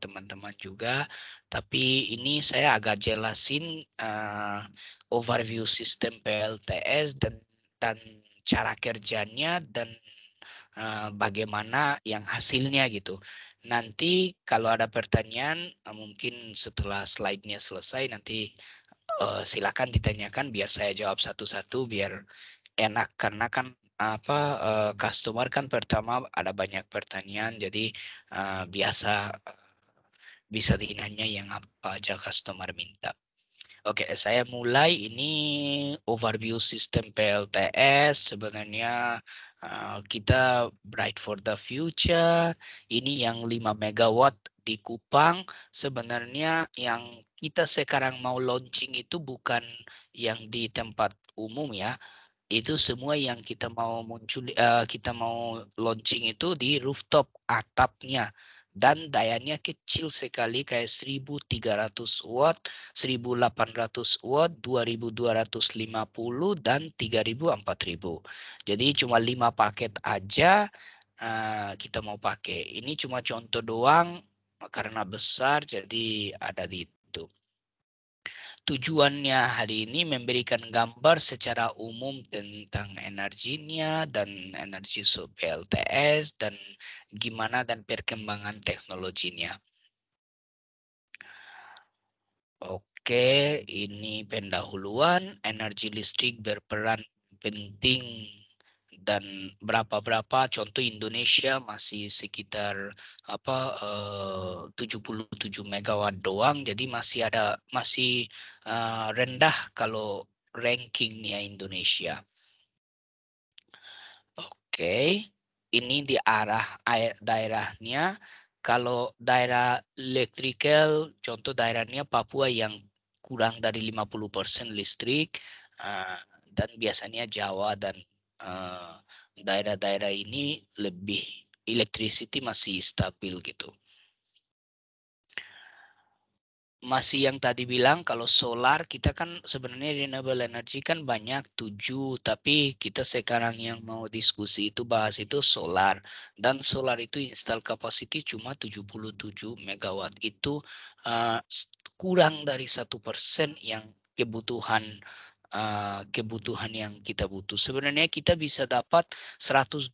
teman-teman juga. Tapi ini saya agak jelasin uh, overview sistem PLTS dan, dan cara kerjanya dan uh, bagaimana yang hasilnya gitu. Nanti kalau ada pertanyaan uh, mungkin setelah slide-nya selesai nanti uh, silakan ditanyakan biar saya jawab satu-satu biar enak karena kan apa uh, customer kan pertama ada banyak pertanyaan jadi uh, biasa uh, bisa dihinanya yang apa aja customer minta. Oke, okay, saya mulai ini overview sistem PLTS. Sebenarnya uh, kita Bright for the Future ini yang 5 megawatt di Kupang. Sebenarnya yang kita sekarang mau launching itu bukan yang di tempat umum ya. Itu semua yang kita mau muncul uh, kita mau launching itu di rooftop atapnya dan dayanya kecil sekali kayak 1300 watt, 1800 watt, 2250 dan 3000 4000. Jadi cuma 5 paket aja uh, kita mau pakai. Ini cuma contoh doang karena besar jadi ada di itu tujuannya hari ini memberikan gambar secara umum tentang energinya dan energi sub LTS dan gimana dan perkembangan teknologinya. Oke, ini pendahuluan energi listrik berperan penting dan berapa-berapa contoh Indonesia masih sekitar apa eh, puluh tujuh megawatt doang jadi masih ada masih uh, rendah kalau rankingnya Indonesia. Oke, okay. ini di arah daerahnya. Kalau daerah elektrikal, contoh daerahnya Papua yang kurang dari 50% listrik, uh, dan biasanya Jawa dan Eh, daerah-daerah uh, ini lebih electricity masih stabil gitu. Masih yang tadi bilang kalau solar kita kan sebenarnya renewable energy kan banyak tujuh tapi kita sekarang yang mau diskusi itu bahas itu solar dan solar itu install capacity cuma 77 megawatt itu uh, kurang dari satu persen yang kebutuhan uh, kebutuhan yang kita butuh. Sebenarnya kita bisa dapat 112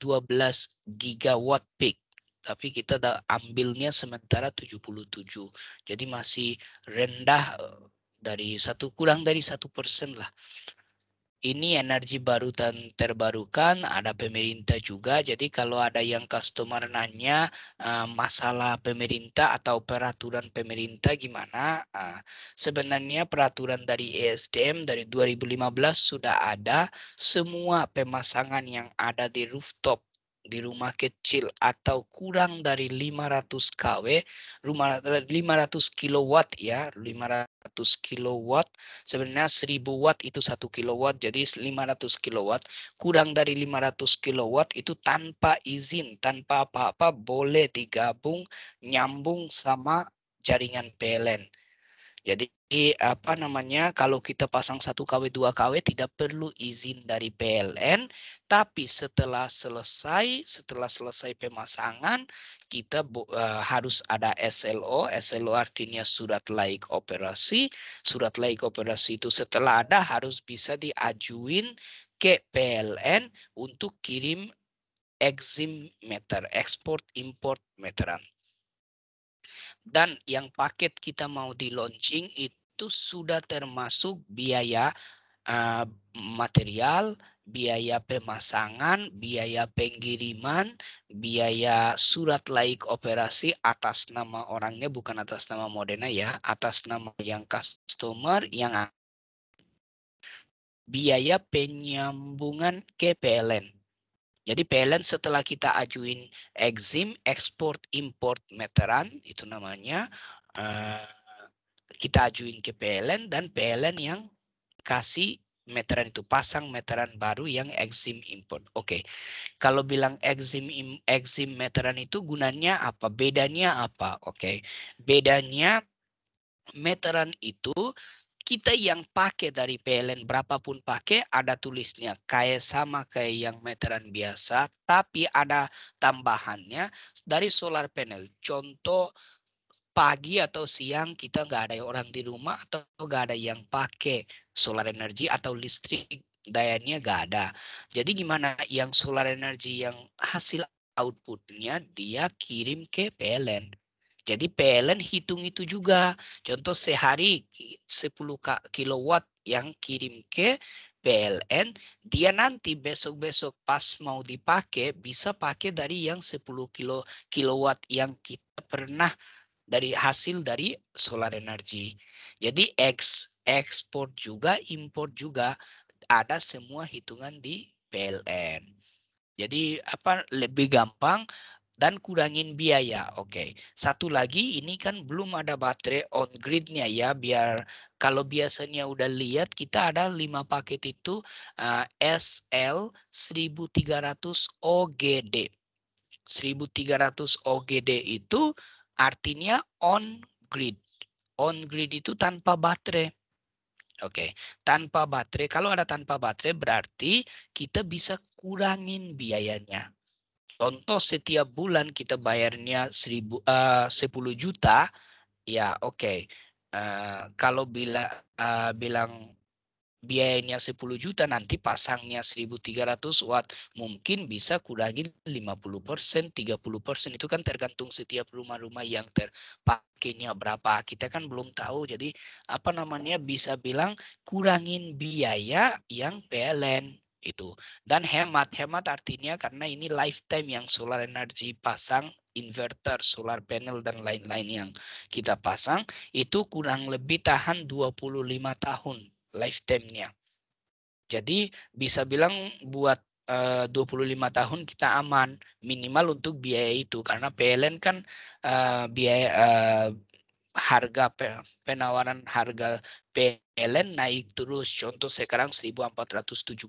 gigawatt peak tapi kita ambilnya sementara 77. Jadi masih rendah eh, dari satu kurang dari satu persen lah ini energi baru dan terbarukan ada pemerintah juga jadi kalau ada yang customer nanya eh, masalah pemerintah atau peraturan pemerintah gimana eh, sebenarnya peraturan dari ESDM dari 2015 sudah ada semua pemasangan yang ada di rooftop di rumah kecil atau kurang dari 500 kW, rumah 500 kilowatt ya, 500 kilowatt. Sebenarnya 1000 watt itu 1 kilowatt, jadi 500 kilowatt. Kurang dari 500 kilowatt itu tanpa izin, tanpa apa-apa boleh digabung nyambung sama jaringan PLN. Jadi apa namanya kalau kita pasang 1 KW 2 KW tidak perlu izin dari PLN tapi setelah selesai setelah selesai pemasangan kita uh, harus ada SLO SLO artinya surat laik operasi surat laik operasi itu setelah ada harus bisa diajuin ke PLN untuk kirim exim meter ekspor import meteran dan yang paket kita mau di launching itu sudah termasuk biaya uh, material, biaya pemasangan, biaya pengiriman, biaya surat laik operasi atas nama orangnya bukan atas nama Modena ya, atas nama yang customer yang biaya penyambungan ke PLN. Jadi balance setelah kita ajuin exim, export, import meteran, itu namanya. Uh, kita ajuin ke PLN dan PLN yang kasih meteran itu pasang meteran baru yang exim import. Oke. Okay. Kalau bilang exim exim meteran itu gunanya apa? Bedanya apa? Oke. Okay. Bedanya meteran itu kita yang pakai dari PLN berapapun pakai ada tulisnya kayak sama kayak yang meteran biasa tapi ada tambahannya dari solar panel contoh pagi atau siang kita nggak ada orang di rumah atau nggak ada yang pakai solar energi atau listrik dayanya nggak ada jadi gimana yang solar energi yang hasil outputnya dia kirim ke PLN jadi PLN hitung itu juga. Contoh sehari 10 kilowatt yang kirim ke PLN, dia nanti besok-besok pas mau dipakai bisa pakai dari yang 10 kilo kilowatt yang kita pernah dari hasil dari solar energy. Jadi eks ekspor juga, impor juga ada semua hitungan di PLN. Jadi apa lebih gampang dan kurangin biaya. Oke, okay. satu lagi ini kan belum ada baterai on gridnya ya, biar kalau biasanya udah lihat kita ada lima paket itu uh, SL 1300 OGD. 1300 OGD itu artinya on grid. On grid itu tanpa baterai. Oke, okay. tanpa baterai. Kalau ada tanpa baterai berarti kita bisa kurangin biayanya. Contoh setiap bulan kita bayarnya 1000 uh, 10 juta, ya oke. Okay. Uh, eh, kalau bila uh, bilang biayanya 10 juta nanti pasangnya 1300 watt mungkin bisa kurangi 50% 30% itu kan tergantung setiap rumah-rumah yang terpakainya berapa kita kan belum tahu jadi apa namanya bisa bilang kurangin biaya yang PLN itu. Dan hemat, hemat artinya karena ini lifetime yang solar energy pasang inverter, solar panel, dan lain-lain yang kita pasang, itu kurang lebih tahan 25 tahun lifetime-nya. Jadi bisa bilang buat eh, uh, 25 tahun kita aman minimal untuk biaya itu karena PLN kan uh, biaya uh, harga penawaran harga PLN naik terus. Contoh sekarang 1.470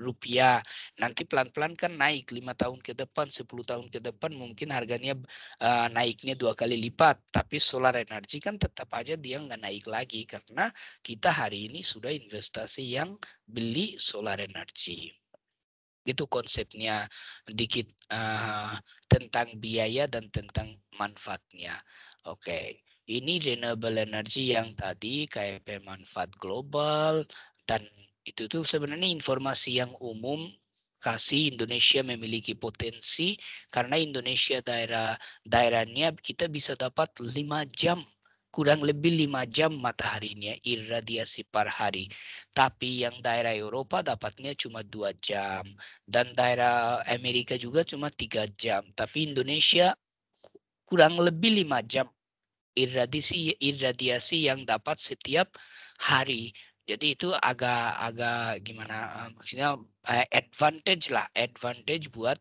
rupiah. Nanti pelan-pelan kan naik Lima tahun ke depan, 10 tahun ke depan mungkin harganya uh, naiknya dua kali lipat. Tapi solar energi kan tetap aja dia nggak naik lagi karena kita hari ini sudah investasi yang beli solar energi itu konsepnya dikit uh, tentang biaya dan tentang manfaatnya. Oke, okay ini renewable energy yang tadi kayak manfaat global dan itu tuh sebenarnya informasi yang umum kasih Indonesia memiliki potensi karena Indonesia daerah daerahnya kita bisa dapat lima jam kurang lebih lima jam mataharinya irradiasi per hari. Tapi yang daerah Eropa dapatnya cuma dua jam dan daerah Amerika juga cuma tiga jam. Tapi Indonesia kurang lebih lima jam iradiasi irradiasi yang dapat setiap hari. Jadi itu agak-agak gimana eh, maksudnya eh, advantage lah, advantage buat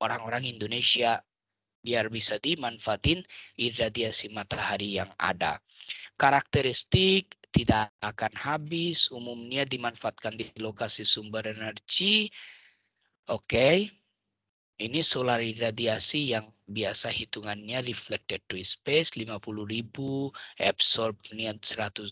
orang-orang Indonesia biar bisa dimanfaatin irradiasi matahari yang ada. Karakteristik tidak akan habis, umumnya dimanfaatkan di lokasi sumber energi. Oke. Okay ini solar irradiasi yang biasa hitungannya reflected to space 50.000, absorb niat 120.000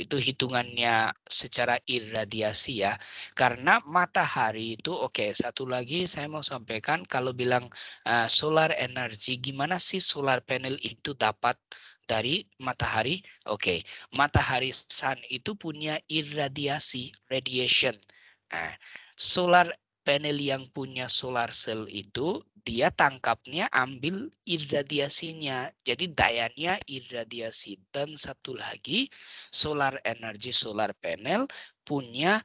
itu hitungannya secara irradiasi ya. Karena matahari itu oke, okay, satu lagi saya mau sampaikan kalau bilang uh, solar energy gimana sih solar panel itu dapat dari matahari? Oke, okay. matahari sun itu punya irradiasi, radiation. Uh, solar panel yang punya solar cell itu dia tangkapnya ambil irradiasinya. Jadi dayanya irradiasi dan satu lagi solar energy solar panel punya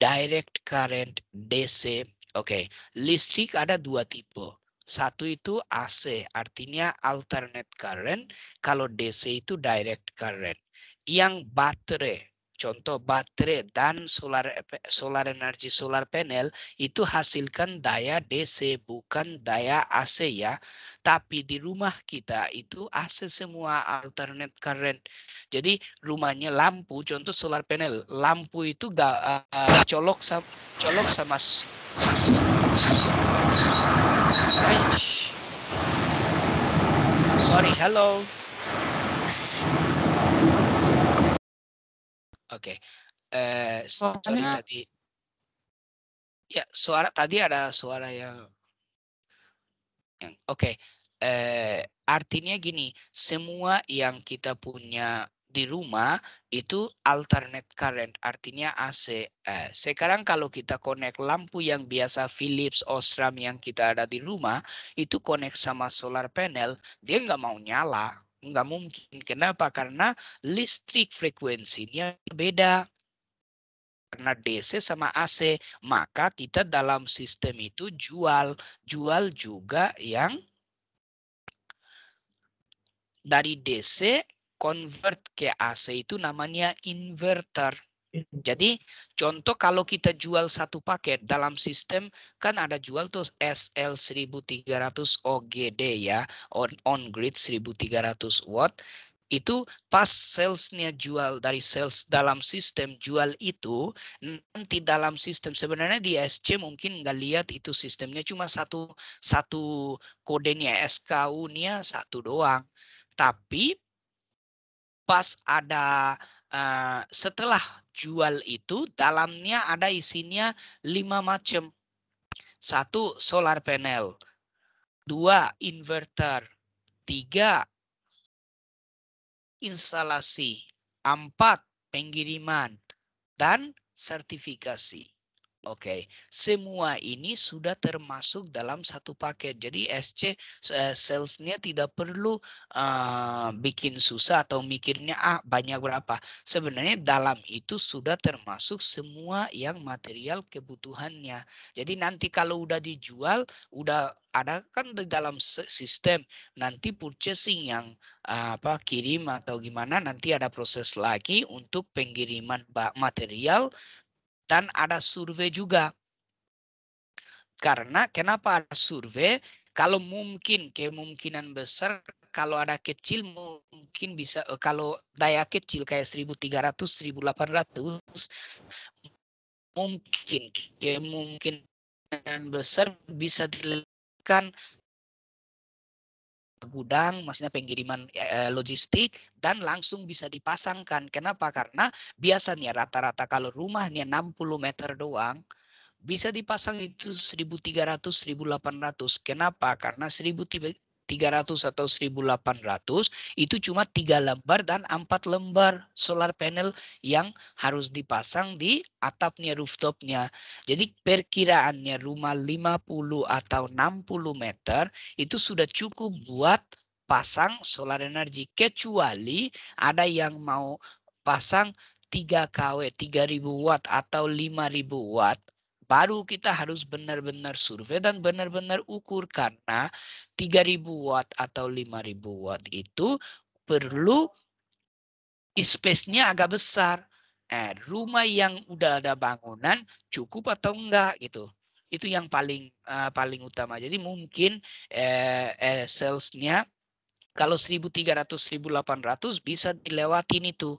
direct current DC. Oke, okay. listrik ada dua tipe. Satu itu AC, artinya alternate current. Kalau DC itu direct current. Yang baterai, contoh baterai dan solar e-, solar energi solar panel itu hasilkan daya DC bukan daya AC ya tapi di rumah kita itu AC semua alternate current jadi rumahnya lampu contoh solar panel lampu itu ga, uh, colok sama colok sama Sorry, hello. Oke. Okay. Eh, sorry oh, tadi. Ya, suara tadi ada suara yang yang oke. Okay. Eh, artinya gini, semua yang kita punya di rumah itu alternate current, artinya AC. Eh, sekarang kalau kita connect lampu yang biasa Philips, Osram yang kita ada di rumah, itu connect sama solar panel, dia nggak mau nyala nggak mungkin. Kenapa? Karena listrik frekuensinya beda. Karena DC sama AC, maka kita dalam sistem itu jual. Jual juga yang dari DC convert ke AC itu namanya inverter. Jadi contoh kalau kita jual satu paket dalam sistem kan ada jual tuh SL 1300 OGD ya, on, on grid 1300 watt. Itu pas salesnya jual dari sales dalam sistem jual itu nanti dalam sistem sebenarnya di SC mungkin nggak lihat itu sistemnya cuma satu satu kodenya SKU-nya satu doang. Tapi pas ada Uh, setelah jual itu dalamnya ada isinya lima macam. Satu, solar panel. Dua, inverter. Tiga, instalasi. Empat, pengiriman. Dan sertifikasi. Oke, semua ini sudah termasuk dalam satu paket. Jadi SC eh, salesnya tidak perlu uh, bikin susah atau mikirnya ah banyak berapa. Sebenarnya dalam itu sudah termasuk semua yang material kebutuhannya. Jadi nanti kalau udah dijual, udah ada kan di dalam sistem nanti purchasing yang eh, apa kirim atau gimana nanti ada proses lagi untuk pengiriman material dan ada survei juga. Karena kenapa ada survei? Kalau mungkin kemungkinan besar kalau ada kecil mungkin bisa eh, kalau daya kecil kayak 1300 1800 mungkin kemungkinan besar bisa dilakukan gudang, maksudnya pengiriman e, logistik dan langsung bisa dipasangkan. Kenapa? Karena biasanya rata-rata kalau rumahnya 60 meter doang bisa dipasang itu 1300 1800. Kenapa? Karena 300 atau 1800 itu cuma tiga lembar dan empat lembar solar panel yang harus dipasang di atapnya rooftopnya. Jadi perkiraannya rumah 50 atau 60 meter itu sudah cukup buat pasang solar energi kecuali ada yang mau pasang 3 kW 3000 watt atau 5000 watt baru kita harus benar-benar survei dan benar-benar ukur karena 3000 watt atau 5000 watt itu perlu space-nya agak besar. Eh, rumah yang udah ada bangunan cukup atau enggak gitu. Itu yang paling uh, paling utama. Jadi mungkin eh, eh salesnya kalau 1300 1800 bisa dilewatin itu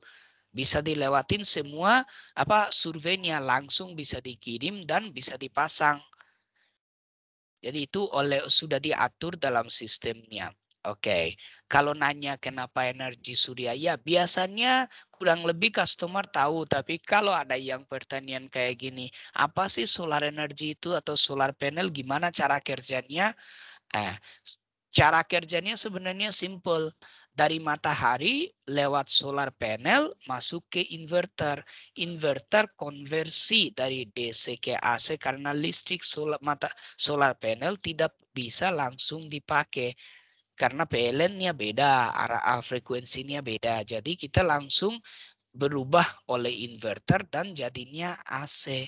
bisa dilewatin semua apa surveinya langsung bisa dikirim dan bisa dipasang. Jadi itu oleh sudah diatur dalam sistemnya. Oke, okay. kalau nanya kenapa energi surya, ya biasanya kurang lebih customer tahu. Tapi kalau ada yang pertanian kayak gini, apa sih solar energi itu atau solar panel, gimana cara kerjanya? Eh, cara kerjanya sebenarnya simple dari matahari lewat solar panel masuk ke inverter. Inverter konversi dari DC ke AC karena listrik solar, mata, solar panel tidak bisa langsung dipakai. Karena PLN-nya beda, arah frekuensinya beda. Jadi kita langsung berubah oleh inverter dan jadinya AC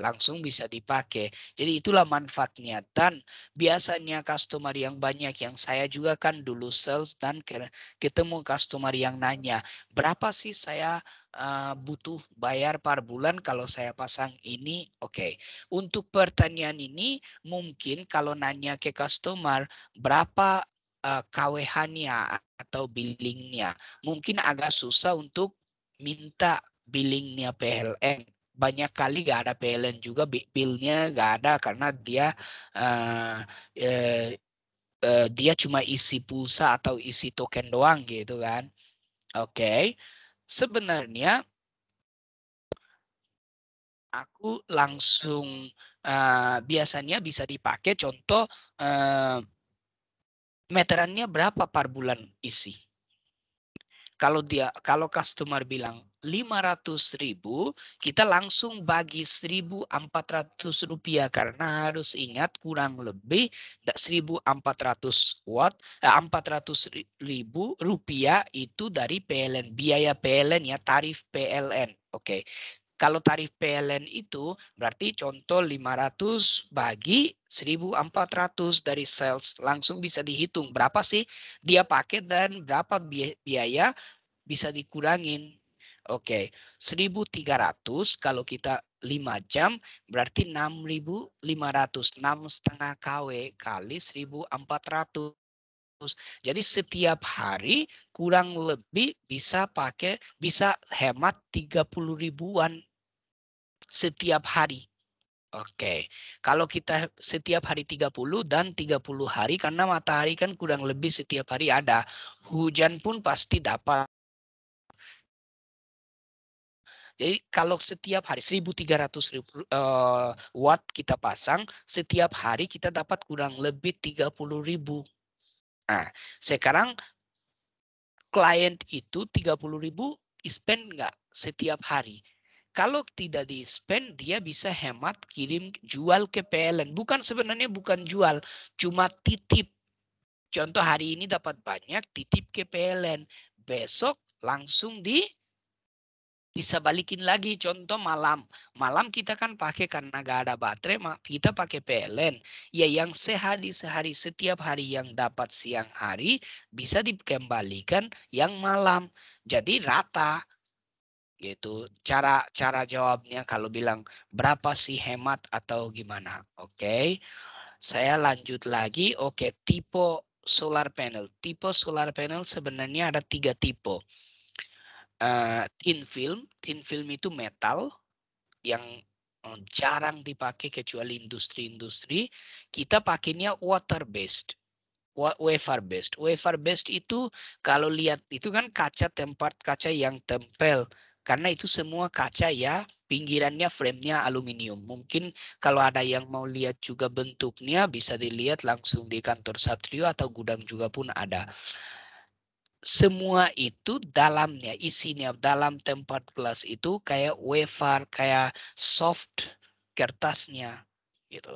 langsung bisa dipakai. Jadi itulah manfaatnya dan biasanya customer yang banyak yang saya juga kan dulu sales dan ketemu customer yang nanya, berapa sih saya uh, butuh bayar per bulan kalau saya pasang ini? Oke. Okay. Untuk pertanyaan ini mungkin kalau nanya ke customer berapa uh, eh, KWH-nya atau billingnya, mungkin agak susah untuk minta billingnya PLN banyak kali gak ada PLN juga bill-nya gak ada karena dia uh, uh, uh, dia cuma isi pulsa atau isi token doang gitu kan oke okay. sebenarnya aku langsung uh, biasanya bisa dipakai contoh uh, meterannya berapa per bulan isi kalau dia kalau customer bilang 500 ribu kita langsung bagi 1.400 rupiah karena harus ingat kurang lebih 1.400 watt 400 eh, ribu rupiah itu dari PLN biaya PLN ya tarif PLN oke okay. kalau tarif PLN itu berarti contoh 500 bagi 1400 dari sales langsung bisa dihitung berapa sih dia pakai dan berapa biaya bisa dikurangin Oke, okay. 1300 kalau kita 5 jam berarti 6500, 6 setengah KW kali 1400. Jadi setiap hari kurang lebih bisa pakai bisa hemat 30 ribuan setiap hari. Oke, okay. kalau kita setiap hari 30 dan 30 hari karena matahari kan kurang lebih setiap hari ada. Hujan pun pasti dapat jadi kalau setiap hari 1300 uh, eh, watt kita pasang, setiap hari kita dapat kurang lebih 30.000. Nah, sekarang klien itu 30.000 spend nggak setiap hari? kalau tidak di spend dia bisa hemat kirim jual ke PLN bukan sebenarnya bukan jual cuma titip contoh hari ini dapat banyak titip ke PLN besok langsung di bisa balikin lagi contoh malam. Malam kita kan pakai karena gak ada baterai, kita pakai PLN. Ya yang sehari sehari setiap hari yang dapat siang hari bisa dikembalikan yang malam. Jadi rata gitu cara cara jawabnya kalau bilang berapa sih hemat atau gimana oke okay. saya lanjut lagi oke okay, tipe solar panel tipe solar panel sebenarnya ada tiga tipe uh, tin film. Tin film itu metal yang eh, jarang dipakai kecuali industri-industri. Kita pakainya water based, wafer based. Wafer based itu kalau lihat itu kan kaca tempat kaca yang tempel karena itu semua kaca ya pinggirannya framenya aluminium mungkin kalau ada yang mau lihat juga bentuknya bisa dilihat langsung di kantor Satrio atau gudang juga pun ada semua itu dalamnya, isinya dalam tempat kelas itu kayak wafer, kayak soft kertasnya gitu.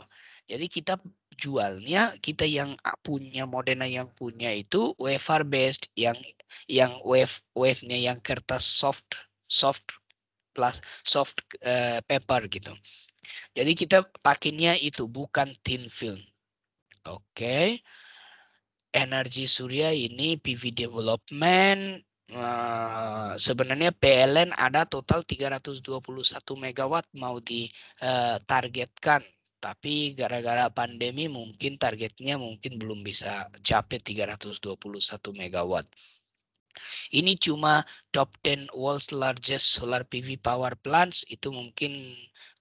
Jadi kita jualnya kita yang punya Modena yang punya itu wafer based yang yang wave wave-nya yang kertas soft soft plus soft uh, paper gitu. Jadi kita pakainya itu bukan thin film. Oke. Okay energi surya ini PV development eh, sebenarnya PLN ada total 321 megawatt mau ditargetkan eh, tapi gara-gara pandemi mungkin targetnya mungkin belum bisa capai 321 megawatt. Ini cuma top 10 world's largest solar PV power plants itu mungkin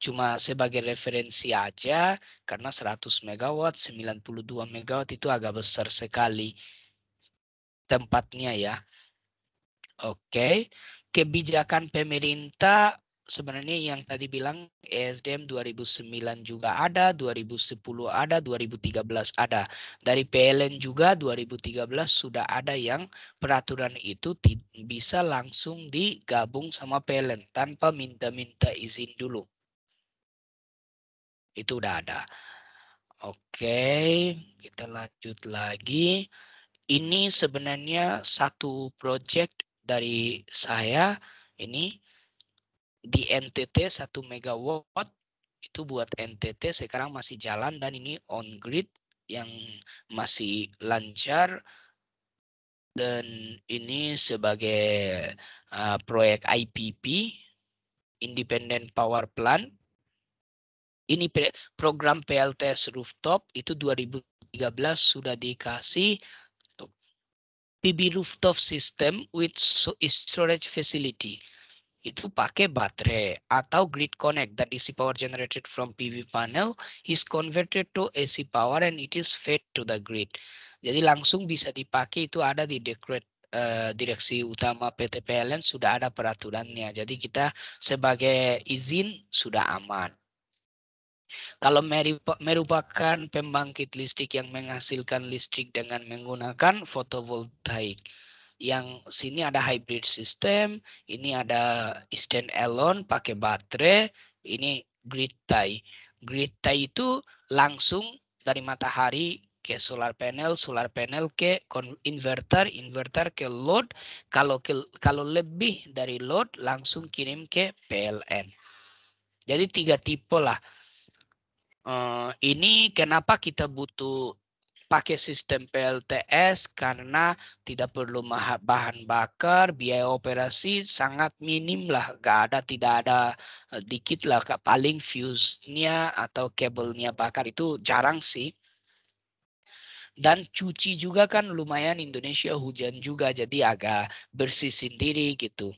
cuma sebagai referensi aja karena 100 megawatt, 92 megawatt itu agak besar sekali tempatnya ya. Oke, okay. kebijakan pemerintah sebenarnya yang tadi bilang ESDM 2009 juga ada, 2010 ada, 2013 ada. Dari PLN juga 2013 sudah ada yang peraturan itu bisa langsung digabung sama PLN tanpa minta-minta izin dulu. Itu udah ada. Oke, kita lanjut lagi. Ini sebenarnya satu project dari saya ini di NTT 1 megawatt itu buat NTT sekarang masih jalan dan ini on grid yang masih lancar dan ini sebagai uh, proyek IPP Independent Power Plant ini program PLTS rooftop itu 2013 sudah dikasih PB rooftop system with storage facility itu pakai baterai atau grid connect that DC power generated from PV panel is converted to AC power and it is fed to the grid. Jadi langsung bisa dipakai itu ada di dekret uh, eh, direksi utama PT PLN sudah ada peraturannya. Jadi kita sebagai izin sudah aman. Kalau merupakan pembangkit listrik yang menghasilkan listrik dengan menggunakan fotovoltaik yang sini ada hybrid system, ini ada stand alone pakai baterai, ini grid tie. Grid tie itu langsung dari matahari ke solar panel, solar panel ke inverter, inverter ke load. Kalau ke, kalau lebih dari load langsung kirim ke PLN. Jadi tiga tipe lah. Uh, ini kenapa kita butuh pakai sistem PLTS karena tidak perlu bahan bakar, biaya operasi sangat minim lah, gak ada, tidak ada e, dikit lah, paling fuse-nya atau kabelnya bakar itu jarang sih. Dan cuci juga kan lumayan Indonesia hujan juga, jadi agak bersih sendiri gitu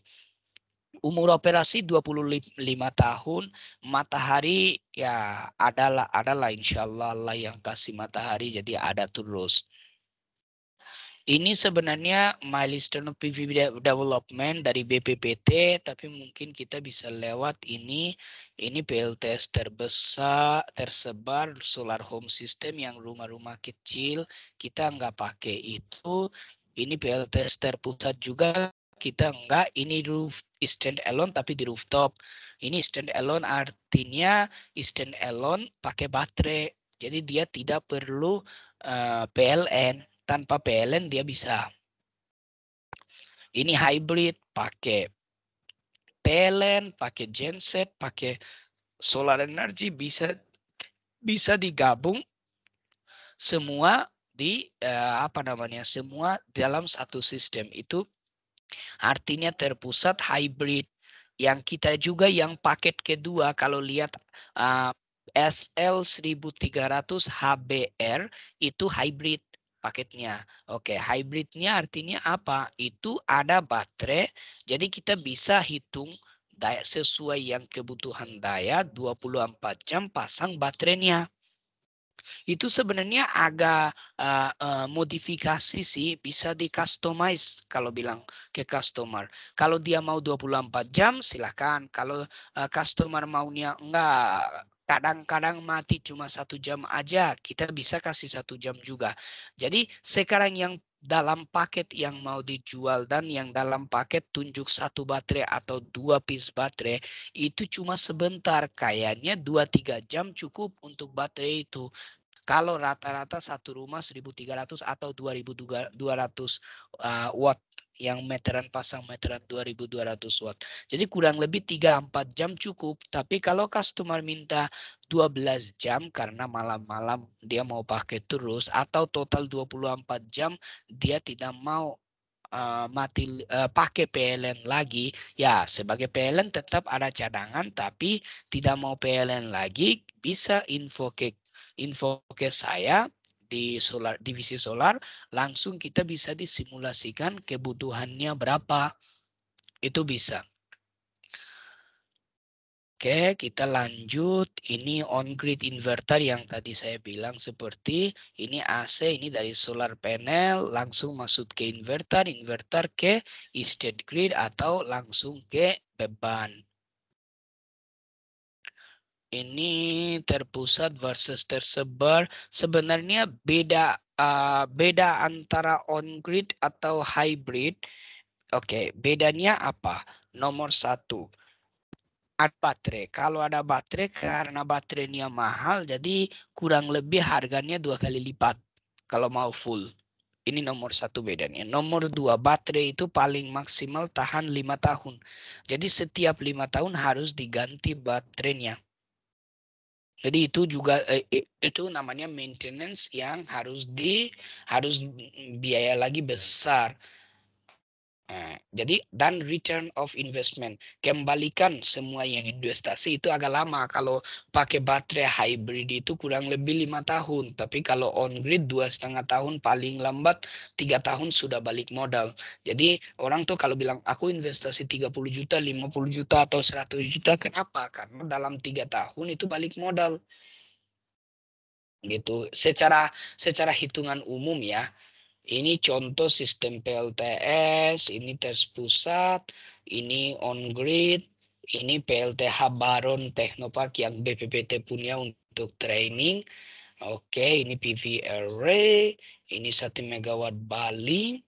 umur operasi 25 tahun matahari ya adalah adalah insyaallah Allah yang kasih matahari jadi ada terus ini sebenarnya milestone PV development dari BPPT tapi mungkin kita bisa lewat ini ini PLTS terbesar tersebar solar home system yang rumah-rumah kecil kita nggak pakai itu ini PLTS terpusat juga kita enggak ini roof stand alone tapi di rooftop. Ini stand alone artinya stand alone pakai baterai. Jadi dia tidak perlu uh, PLN. Tanpa PLN dia bisa. Ini hybrid pakai PLN, pakai genset, pakai solar energy bisa bisa digabung semua di uh, apa namanya semua dalam satu sistem itu Artinya terpusat hybrid yang kita juga yang paket kedua kalau lihat uh, SL 1300 HBR itu hybrid paketnya. Oke, hybridnya artinya apa? Itu ada baterai, jadi kita bisa hitung daya sesuai yang kebutuhan daya 24 jam pasang baterainya itu sebenarnya agak uh, uh, modifikasi sih bisa di customize kalau bilang ke customer kalau dia mau 24 jam silahkan kalau uh, customer maunya enggak kadang-kadang mati cuma satu jam aja kita bisa kasih satu jam juga jadi sekarang yang dalam paket yang mau dijual dan yang dalam paket tunjuk satu baterai atau dua piece baterai itu cuma sebentar kayaknya 2-3 jam cukup untuk baterai itu kalau rata-rata satu rumah 1300 atau 2200 uh, eh, watt yang meteran pasang meteran 2200 watt. Jadi kurang lebih 3-4 jam cukup. Tapi kalau customer minta 12 jam karena malam-malam dia mau pakai terus atau total 24 jam dia tidak mau uh, mati uh, pakai PLN lagi ya sebagai PLN tetap ada cadangan tapi tidak mau PLN lagi bisa info ke info ke saya di solar divisi solar langsung kita bisa disimulasikan kebutuhannya berapa itu bisa Oke, kita lanjut. Ini on-grid inverter yang tadi saya bilang seperti ini AC ini dari solar panel langsung masuk ke inverter, inverter ke state grid atau langsung ke beban ini terpusat versus tersebar sebenarnya beda uh, beda antara on grid atau hybrid. Oke, okay, bedanya apa? Nomor satu, ada baterai. Kalau ada baterai karena baterainya mahal, jadi kurang lebih harganya dua kali lipat kalau mau full. Ini nomor satu bedanya. Nomor dua, baterai itu paling maksimal tahan lima tahun. Jadi setiap lima tahun harus diganti baterainya. Jadi itu juga eh, itu namanya maintenance yang harus di harus biaya lagi besar jadi dan return of investment kembalikan semua yang investasi itu agak lama kalau pakai baterai hybrid itu kurang lebih lima tahun tapi kalau on grid dua setengah tahun paling lambat tiga tahun sudah balik modal jadi orang tuh kalau bilang aku investasi 30 juta 50 juta atau 100 juta kenapa karena dalam tiga tahun itu balik modal gitu secara secara hitungan umum ya ini contoh sistem PLTS, ini tes pusat, ini on grid, ini PLTH Baron Technopark yang BPPT punya untuk training. Oke, ini PV array, ini satu megawatt Bali.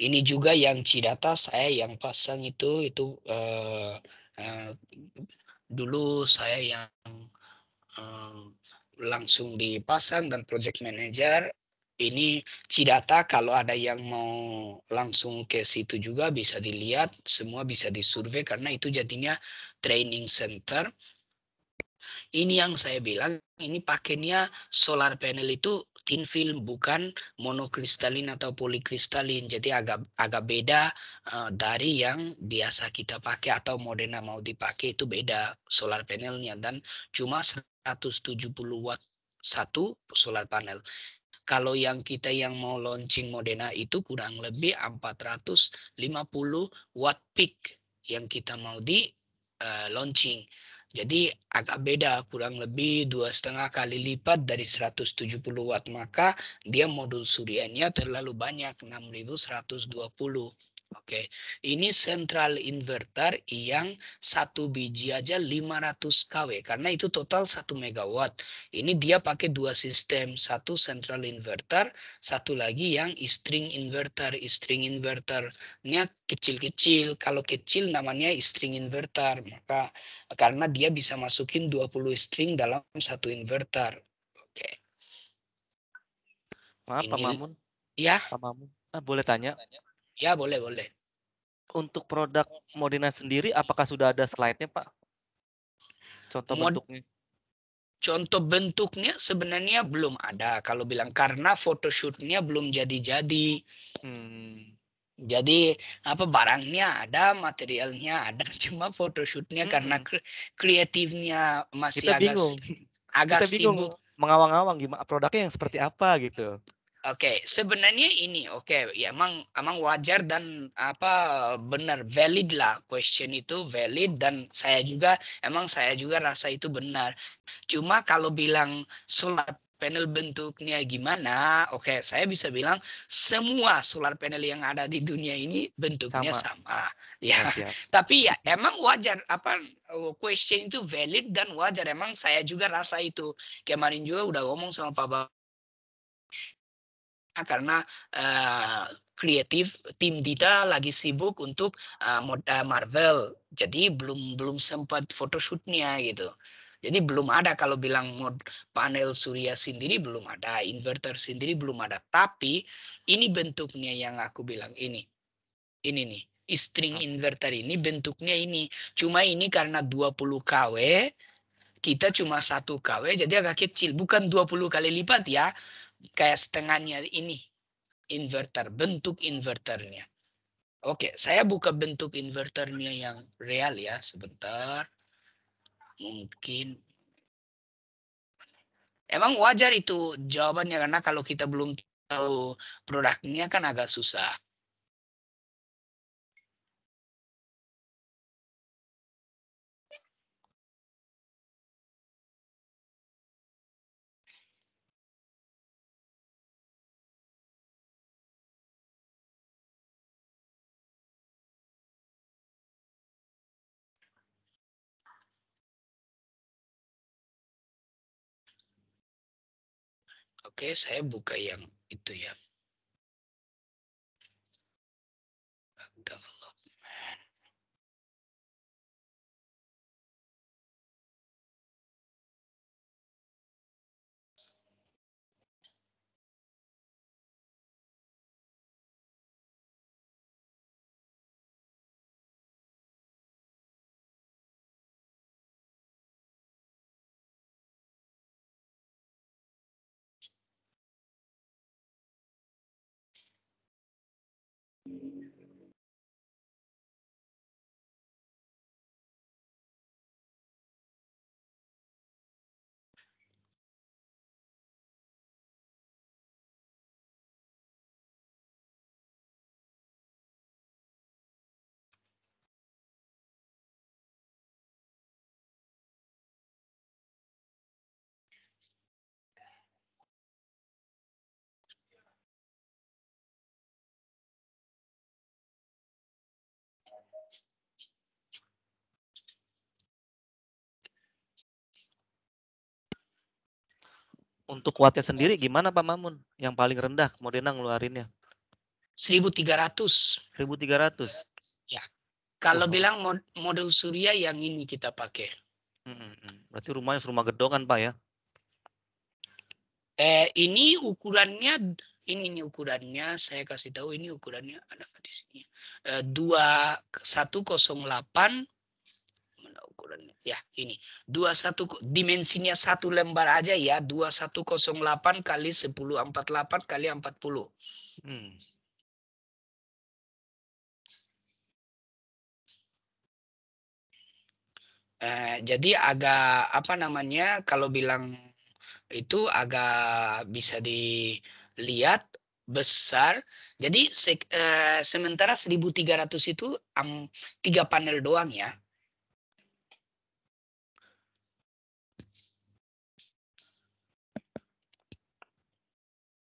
Ini juga yang Cidata saya yang pasang itu itu uh, uh, dulu saya yang uh, langsung dipasang dan project manager ini Cidata kalau ada yang mau langsung ke situ juga bisa dilihat semua bisa disurvei karena itu jadinya training center ini yang saya bilang ini pakainya solar panel itu thin film bukan monokristalin atau polikristalin jadi agak agak beda uh, dari yang biasa kita pakai atau Moderna mau dipakai itu beda solar panelnya dan cuma 170 watt satu solar panel kalau yang kita yang mau launching Modena itu kurang lebih 450 watt peak yang kita mau di uh, launching. Jadi agak beda, kurang lebih dua setengah kali lipat dari 170 watt. Maka dia modul suriannya terlalu banyak, 6120. Oke, ini sentral inverter yang satu biji aja 500 kW karena itu total 1 megawatt. Ini dia pakai dua sistem, satu sentral inverter, satu lagi yang e string inverter. E string inverternya kecil-kecil. Kalau kecil namanya e string inverter, maka karena dia bisa masukin 20 string dalam satu inverter. Oke. Maaf Pak Mamun. Ya. Pak Mamun. Ah, boleh tanya? tanya Ya boleh boleh. Untuk produk Modena sendiri, apakah sudah ada slide-nya Pak? Contoh Mod bentuknya. Contoh bentuknya sebenarnya belum ada kalau bilang karena photoshootnya belum jadi-jadi. Hmm. Jadi apa barangnya ada, materialnya ada, cuma photoshootnya hmm. karena kreatifnya masih Kita agak agak Kita sibuk mengawang-awang gimana produknya yang seperti apa gitu. Oke, okay, sebenarnya ini oke, okay, ya emang emang wajar dan apa benar valid lah question itu valid dan saya juga emang saya juga rasa itu benar. Cuma kalau bilang solar panel bentuknya gimana? Oke, okay, saya bisa bilang semua solar panel yang ada di dunia ini bentuknya sama. sama. Ya. ya. Tapi ya emang wajar apa oh, question itu valid dan wajar emang saya juga rasa itu. Kemarin juga udah ngomong sama Pak Nah, karena kreatif eh, uh, tim Dita lagi sibuk untuk uh, moda Marvel jadi belum belum sempat photoshootnya gitu jadi belum ada kalau bilang mod panel surya sendiri belum ada inverter sendiri belum ada tapi ini bentuknya yang aku bilang ini ini nih string inverter ini bentuknya ini cuma ini karena 20 kW kita cuma satu kW jadi agak kecil bukan 20 kali lipat ya kayak setengahnya ini inverter, bentuk inverternya. Oke, saya buka bentuk inverternya yang real ya, sebentar. Mungkin Emang wajar itu jawabannya karena kalau kita belum tahu produknya kan agak susah. Oke, saya buka yang itu ya. untuk kuatnya sendiri gimana Pak Mamun? Yang paling rendah Moderna ngeluarinnya? 1300. 1300. Ya. Kalau oh. bilang mod model surya yang ini kita pakai. Hmm, hmm, hmm. berarti rumahnya rumah gedongan Pak ya? Eh ini ukurannya ini ini ukurannya saya kasih tahu ini ukurannya ada di sini. Ya? Eh, 2108 Al-Qurannya. Ya, ini. 21 dimensinya satu lembar aja ya, 2108 kali 1048 kali 40. Hmm. Eh, jadi agak apa namanya kalau bilang itu agak bisa dilihat besar. Jadi se eh, sementara 1300 itu um, tiga panel doang ya.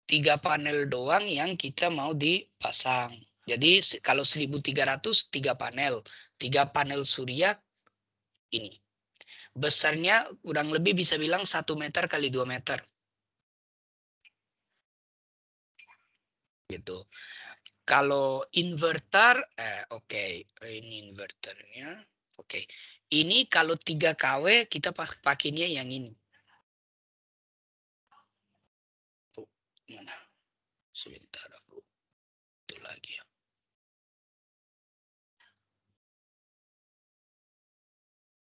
tiga panel doang yang kita mau dipasang. Jadi kalau 1300 tiga panel, tiga panel surya ini. Besarnya kurang lebih bisa bilang satu meter kali dua meter. Gitu. Kalau inverter, eh, oke, okay. ini inverternya. Oke, okay. ini kalau 3 kW kita pakainya yang ini. mana sebentar aku itu lagi ya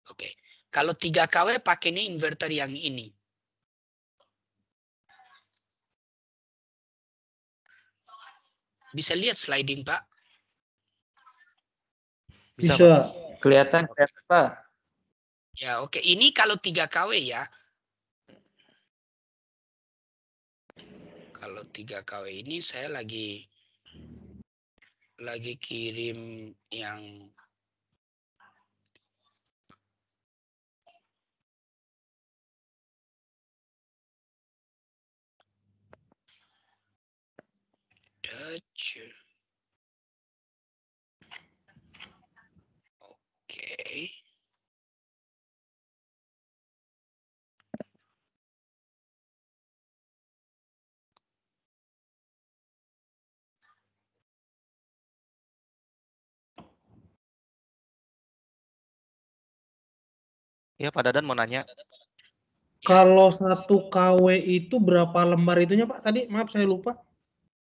oke kalau 3 kW pakainya inverter yang ini bisa lihat sliding pak bisa, bisa. kelihatan pak ya oke ini kalau 3 kW ya tiga kw ini saya lagi lagi kirim yang Dutch. Iya, Pak Dadan mau nanya. Kalau satu KW itu berapa lembar itunya, Pak? Tadi maaf saya lupa.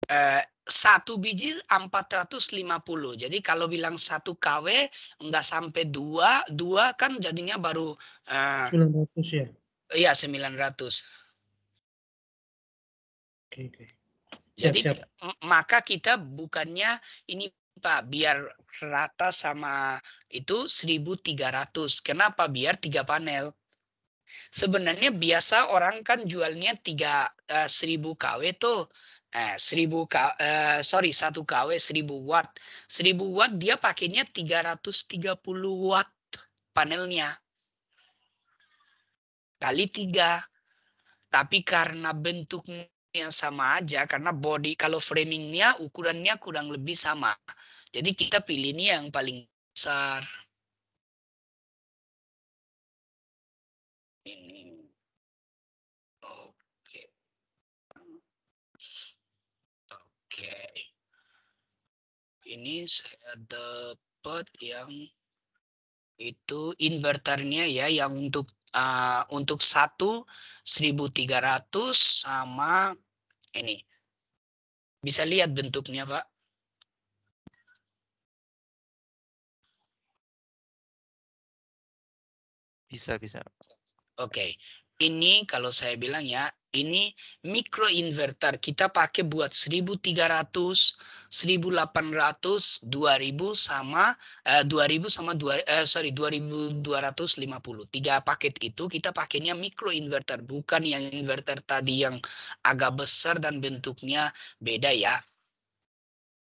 Eh, satu biji 450. Jadi kalau bilang satu KW nggak sampai dua, dua kan jadinya baru eh, 900 ya. Iya, 900. Oke, oke. Siap, Jadi siap. maka kita bukannya ini Pak, biar rata sama itu 1300. Kenapa? Biar tiga panel. Sebenarnya biasa orang kan jualnya 3 uh, 1000 kW tuh. Eh, 1000 K, eh, sorry 1 kW 1000 watt. 1000 watt dia pakainya 330 watt panelnya. Kali 3. Tapi karena bentuknya sama aja karena body kalau framingnya ukurannya kurang lebih sama. Jadi kita pilih ini yang paling besar. Ini. Oke. Oke. Ini saya dapat yang itu inverternya ya yang untuk uh, untuk satu 1300 sama ini. Bisa lihat bentuknya, Pak. Bisa, bisa. Oke. Okay. Ini kalau saya bilang ya, ini micro inverter kita pakai buat 1300, 1800, 2000 sama eh, 2000 sama 2 eh, sorry 2250. Tiga paket itu kita pakainya micro inverter bukan yang inverter tadi yang agak besar dan bentuknya beda ya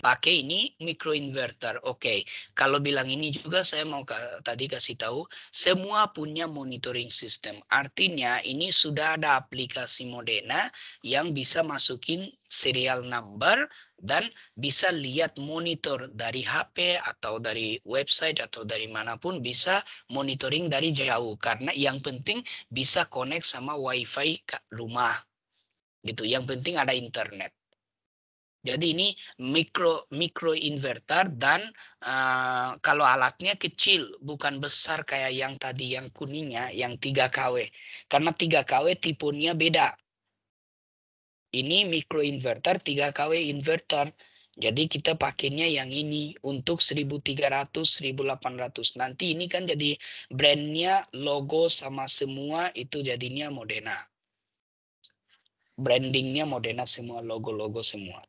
pakai ini micro inverter. Oke, okay. kalau bilang ini juga saya mau ka tadi kasih tahu semua punya monitoring system. Artinya ini sudah ada aplikasi Modena yang bisa masukin serial number dan bisa lihat monitor dari HP atau dari website atau dari manapun bisa monitoring dari jauh karena yang penting bisa connect sama wifi ke rumah gitu yang penting ada internet jadi ini mikro mikro inverter dan uh, kalau alatnya kecil bukan besar kayak yang tadi yang kuningnya yang 3 kW. Karena 3 kW tipenya beda. Ini mikro inverter 3 kW inverter. Jadi kita pakainya yang ini untuk 1300 1800. Nanti ini kan jadi brandnya logo sama semua itu jadinya Modena brandingnya Modena semua, logo-logo semua.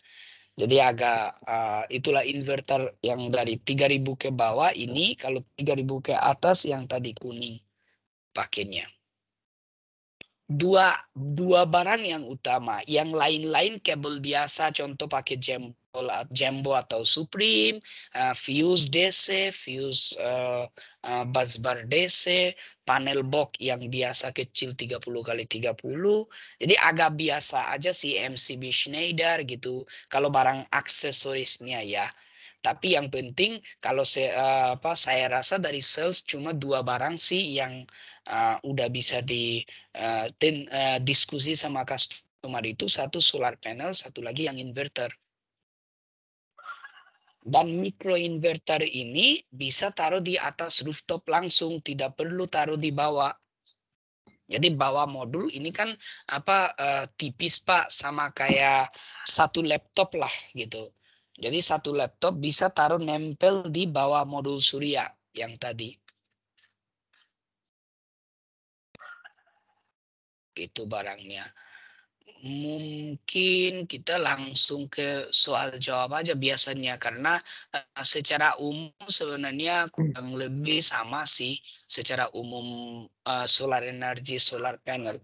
Jadi agak uh, itulah inverter yang dari 3000 ke bawah ini kalau 3000 ke atas yang tadi kuning pakainya dua dua barang yang utama yang lain-lain kabel biasa contoh pakai jembo jembo atau supreme uh, fuse DC fuse uh, uh, busbar DC panel box yang biasa kecil 30 kali 30 jadi agak biasa aja si MCB Schneider gitu kalau barang aksesorisnya ya tapi yang penting kalau saya, uh, apa saya rasa dari sales cuma dua barang sih yang uh, udah bisa di uh, eh, ten, uh, eh, diskusi sama customer itu satu solar panel, satu lagi yang inverter. Dan micro inverter ini bisa taruh di atas rooftop langsung, tidak perlu taruh di bawah. Jadi bawah modul ini kan apa uh, tipis pak sama kayak satu laptop lah gitu. Jadi satu laptop bisa taruh nempel di bawah modul surya yang tadi. itu barangnya. Mungkin kita langsung ke soal jawab aja biasanya karena eh, secara umum sebenarnya kurang lebih sama sih secara umum eh, solar energy, solar panel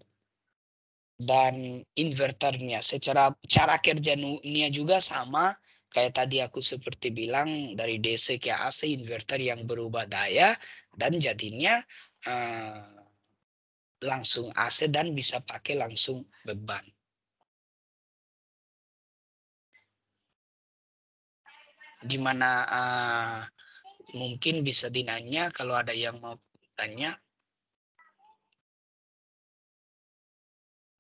dan inverternya. Secara cara kerjanya juga sama kayak tadi aku seperti bilang dari DC ke AC inverter yang berubah daya dan jadinya uh, langsung AC dan bisa pakai langsung beban. Gimana uh, mungkin bisa dinanya kalau ada yang mau tanya?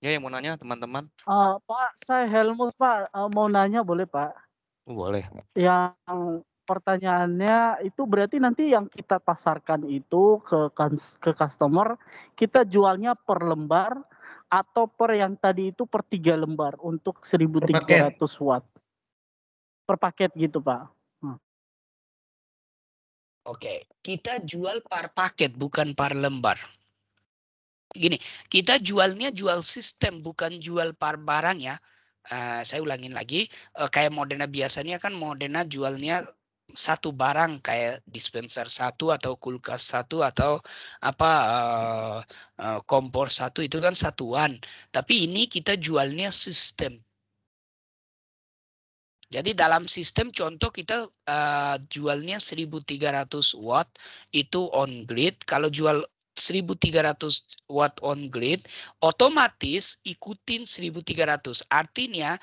Ya yang mau nanya teman-teman. Uh, Pak, saya Helmus Pak uh, mau nanya boleh Pak? Oh, boleh. Yang pertanyaannya itu berarti nanti yang kita pasarkan itu ke ke customer kita jualnya per lembar atau per yang tadi itu per tiga lembar untuk 1300 per watt per paket gitu pak. Hmm. Oke, kita jual per paket bukan per lembar. Gini, kita jualnya jual sistem bukan jual per barang ya. Uh, saya ulangin lagi, uh, kayak Modena biasanya kan Modena jualnya satu barang kayak dispenser satu atau kulkas satu atau apa uh, uh, kompor satu itu kan satuan tapi ini kita jualnya sistem jadi dalam sistem contoh kita uh, jualnya 1300 watt itu on grid. Kalau jual 1300 watt on grid, otomatis ikutin 1300. Artinya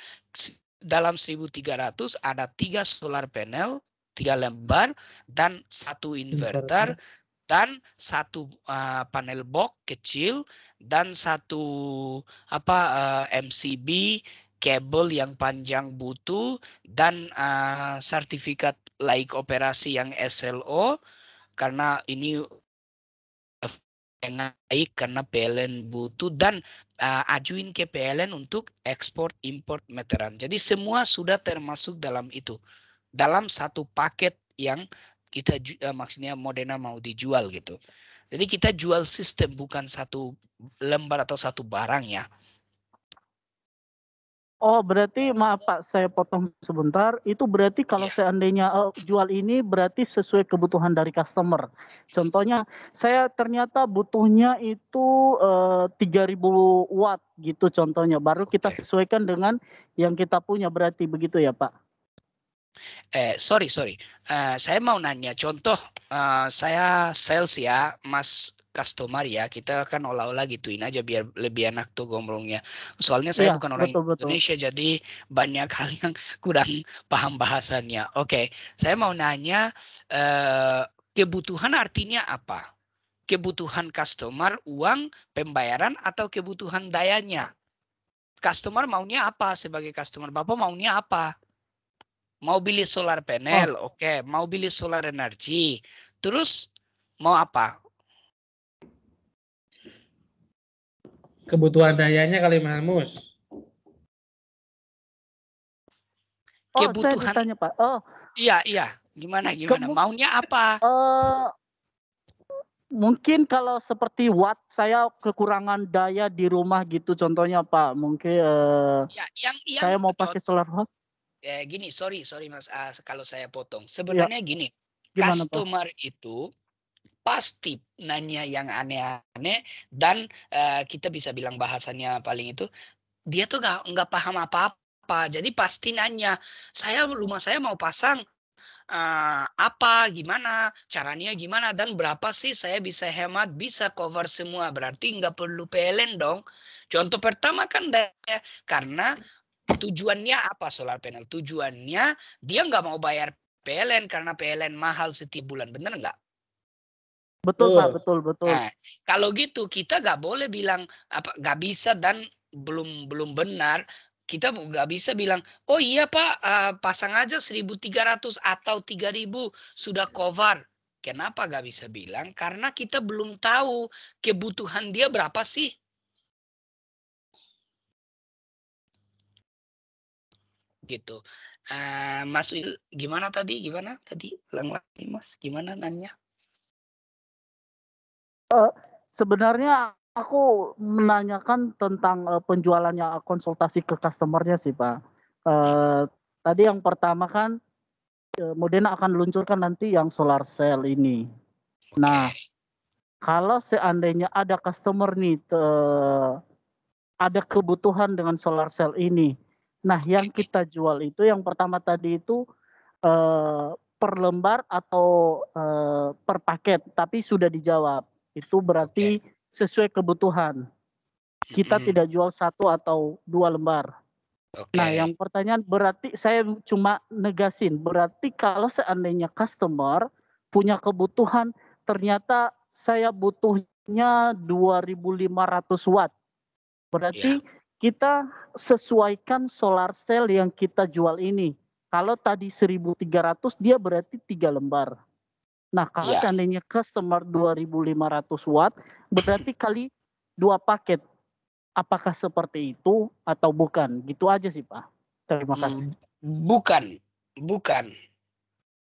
dalam 1300 ada tiga solar panel tiga lembar dan satu inverter dan satu uh, panel box kecil dan satu apa uh, eh, MCB kabel yang panjang butuh dan uh, sertifikat laik operasi yang SLO karena ini yang naik karena PLN butuh dan uh, ajuin ke PLN untuk ekspor import meteran. Jadi semua sudah termasuk dalam itu dalam satu paket yang kita uh, maksudnya Modena mau dijual gitu. Jadi kita jual sistem bukan satu lembar atau satu barang ya. Oh, berarti maaf Pak, saya potong sebentar. Itu berarti kalau yeah. seandainya eh, jual ini berarti sesuai kebutuhan dari customer. Contohnya, saya ternyata butuhnya itu uh, eh, 3000 watt gitu contohnya. Baru kita sesuaikan dengan yang kita punya berarti begitu ya, Pak. Eh, sorry, sorry. Uh, saya mau nanya, contoh uh, saya sales ya, Mas customer ya kita kan olah-olah gituin aja biar lebih enak tuh gombrongnya. soalnya saya ya, bukan orang betul, Indonesia betul. jadi banyak hal yang kurang paham bahasanya. oke okay. saya mau nanya eh, kebutuhan artinya apa kebutuhan customer uang pembayaran atau kebutuhan dayanya customer maunya apa sebagai customer bapak maunya apa mau beli solar panel, oh. oke, okay. mau beli solar energi. Terus mau apa? Kebutuhan dayanya kali Mas Oh, kebutuhan. saya ditanya, Pak. Oh. Iya, iya. Gimana gimana? Kemu... Maunya apa? Uh, mungkin kalau seperti watt saya kekurangan daya di rumah gitu contohnya Pak. Mungkin uh, ya, yang, yang saya mau pakai solar watt eh, gini, sorry, sorry Mas, ah, kalau saya potong. Iya. Sebenarnya ya. gini, Gimana, customer Pak? itu pasti nanya yang aneh-aneh dan uh, kita bisa bilang bahasanya paling itu dia tuh nggak nggak paham apa-apa jadi pasti nanya saya rumah saya mau pasang uh, apa gimana caranya gimana dan berapa sih saya bisa hemat bisa cover semua berarti nggak perlu PLN dong contoh pertama kan deh, karena tujuannya apa solar panel? Tujuannya dia nggak mau bayar PLN karena PLN mahal setiap bulan, bener nggak? Betul, betul Pak, betul betul. Nah, kalau gitu kita nggak boleh bilang apa nggak bisa dan belum belum benar kita nggak bisa bilang oh iya pak uh, pasang aja 1.300 atau 3.000 sudah cover kenapa nggak bisa bilang karena kita belum tahu kebutuhan dia berapa sih gitu. Uh, Mas gimana tadi? Gimana tadi? Lang lagi Mas, gimana nanya? Uh, sebenarnya aku menanyakan tentang uh, penjualannya konsultasi ke customernya sih Pak. Uh, tadi yang pertama kan uh, Modena akan luncurkan nanti yang solar cell ini. Okay. Nah, kalau seandainya ada customer nih uh, ada kebutuhan dengan solar cell ini, Nah, yang kita jual itu yang pertama tadi itu eh, per lembar atau eh, per paket, tapi sudah dijawab. Itu berarti sesuai kebutuhan. Kita hmm. tidak jual satu atau dua lembar. Okay. Nah, yang pertanyaan berarti saya cuma negasin. Berarti kalau seandainya customer punya kebutuhan ternyata saya butuhnya 2500 watt. Berarti yeah kita sesuaikan solar cell yang kita jual ini. Kalau tadi 1.300 dia berarti tiga lembar. Nah, kalau yeah. seandainya customer 2.500 watt berarti kali dua paket. Apakah seperti itu atau bukan? Gitu aja sih, Pak. Terima hmm, kasih. Bukan, bukan.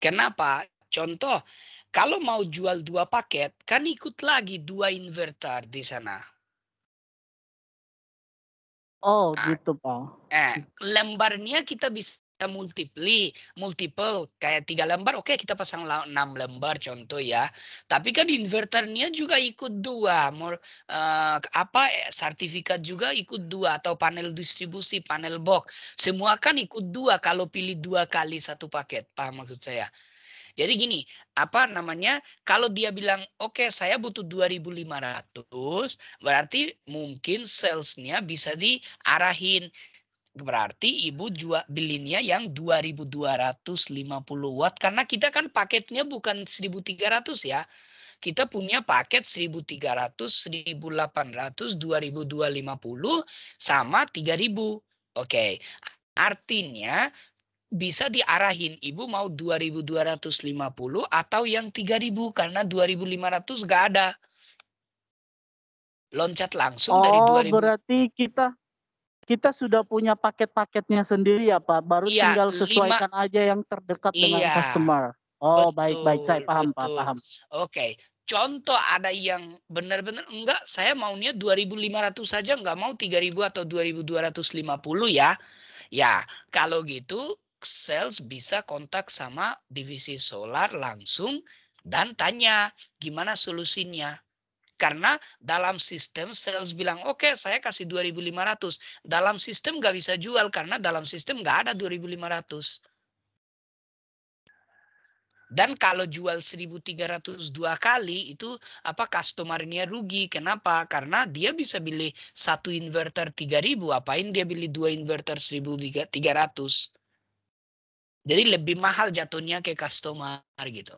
Kenapa? Contoh, kalau mau jual dua paket, kan ikut lagi dua inverter di sana. Oh nah, gitu Pak. Eh, hmm. lembarnya kita bisa multiply, multiple kayak tiga lembar, oke okay, kita pasang enam lembar contoh ya. Tapi kan inverternya juga ikut dua, more, uh, apa sertifikat juga ikut dua atau panel distribusi, panel box, semua kan ikut dua kalau pilih dua kali satu paket, Pak, maksud saya? Jadi gini, apa namanya? Kalau dia bilang, "Oke, okay, saya butuh 2.500," berarti mungkin salesnya bisa diarahin berarti ibu jual belinya yang 2250 watt karena kita kan paketnya bukan 1300 ya. Kita punya paket 1300, 1800, 2250 sama 3000. Oke. Artinya bisa diarahin ibu mau 2250 atau yang 3000 karena 2500 nggak ada. Loncat langsung oh, dari 2000. berarti kita kita sudah punya paket-paketnya sendiri ya Pak, baru ya, tinggal sesuaikan lima, aja yang terdekat iya, dengan customer. Oh, baik-baik saya paham betul. Pak, paham. Oke. Okay. Contoh ada yang benar-benar enggak saya maunya 2500 saja enggak mau 3000 atau 2250 ya. Ya, kalau gitu sales bisa kontak sama divisi solar langsung dan tanya gimana solusinya. Karena dalam sistem sales bilang, oke okay, saya kasih 2.500. Dalam sistem gak bisa jual karena dalam sistem gak ada 2.500. Dan kalau jual 1.300 dua kali itu apa customernya rugi. Kenapa? Karena dia bisa beli satu inverter 3.000. Apain dia beli dua inverter 1.300. Jadi lebih mahal jatuhnya ke customer gitu.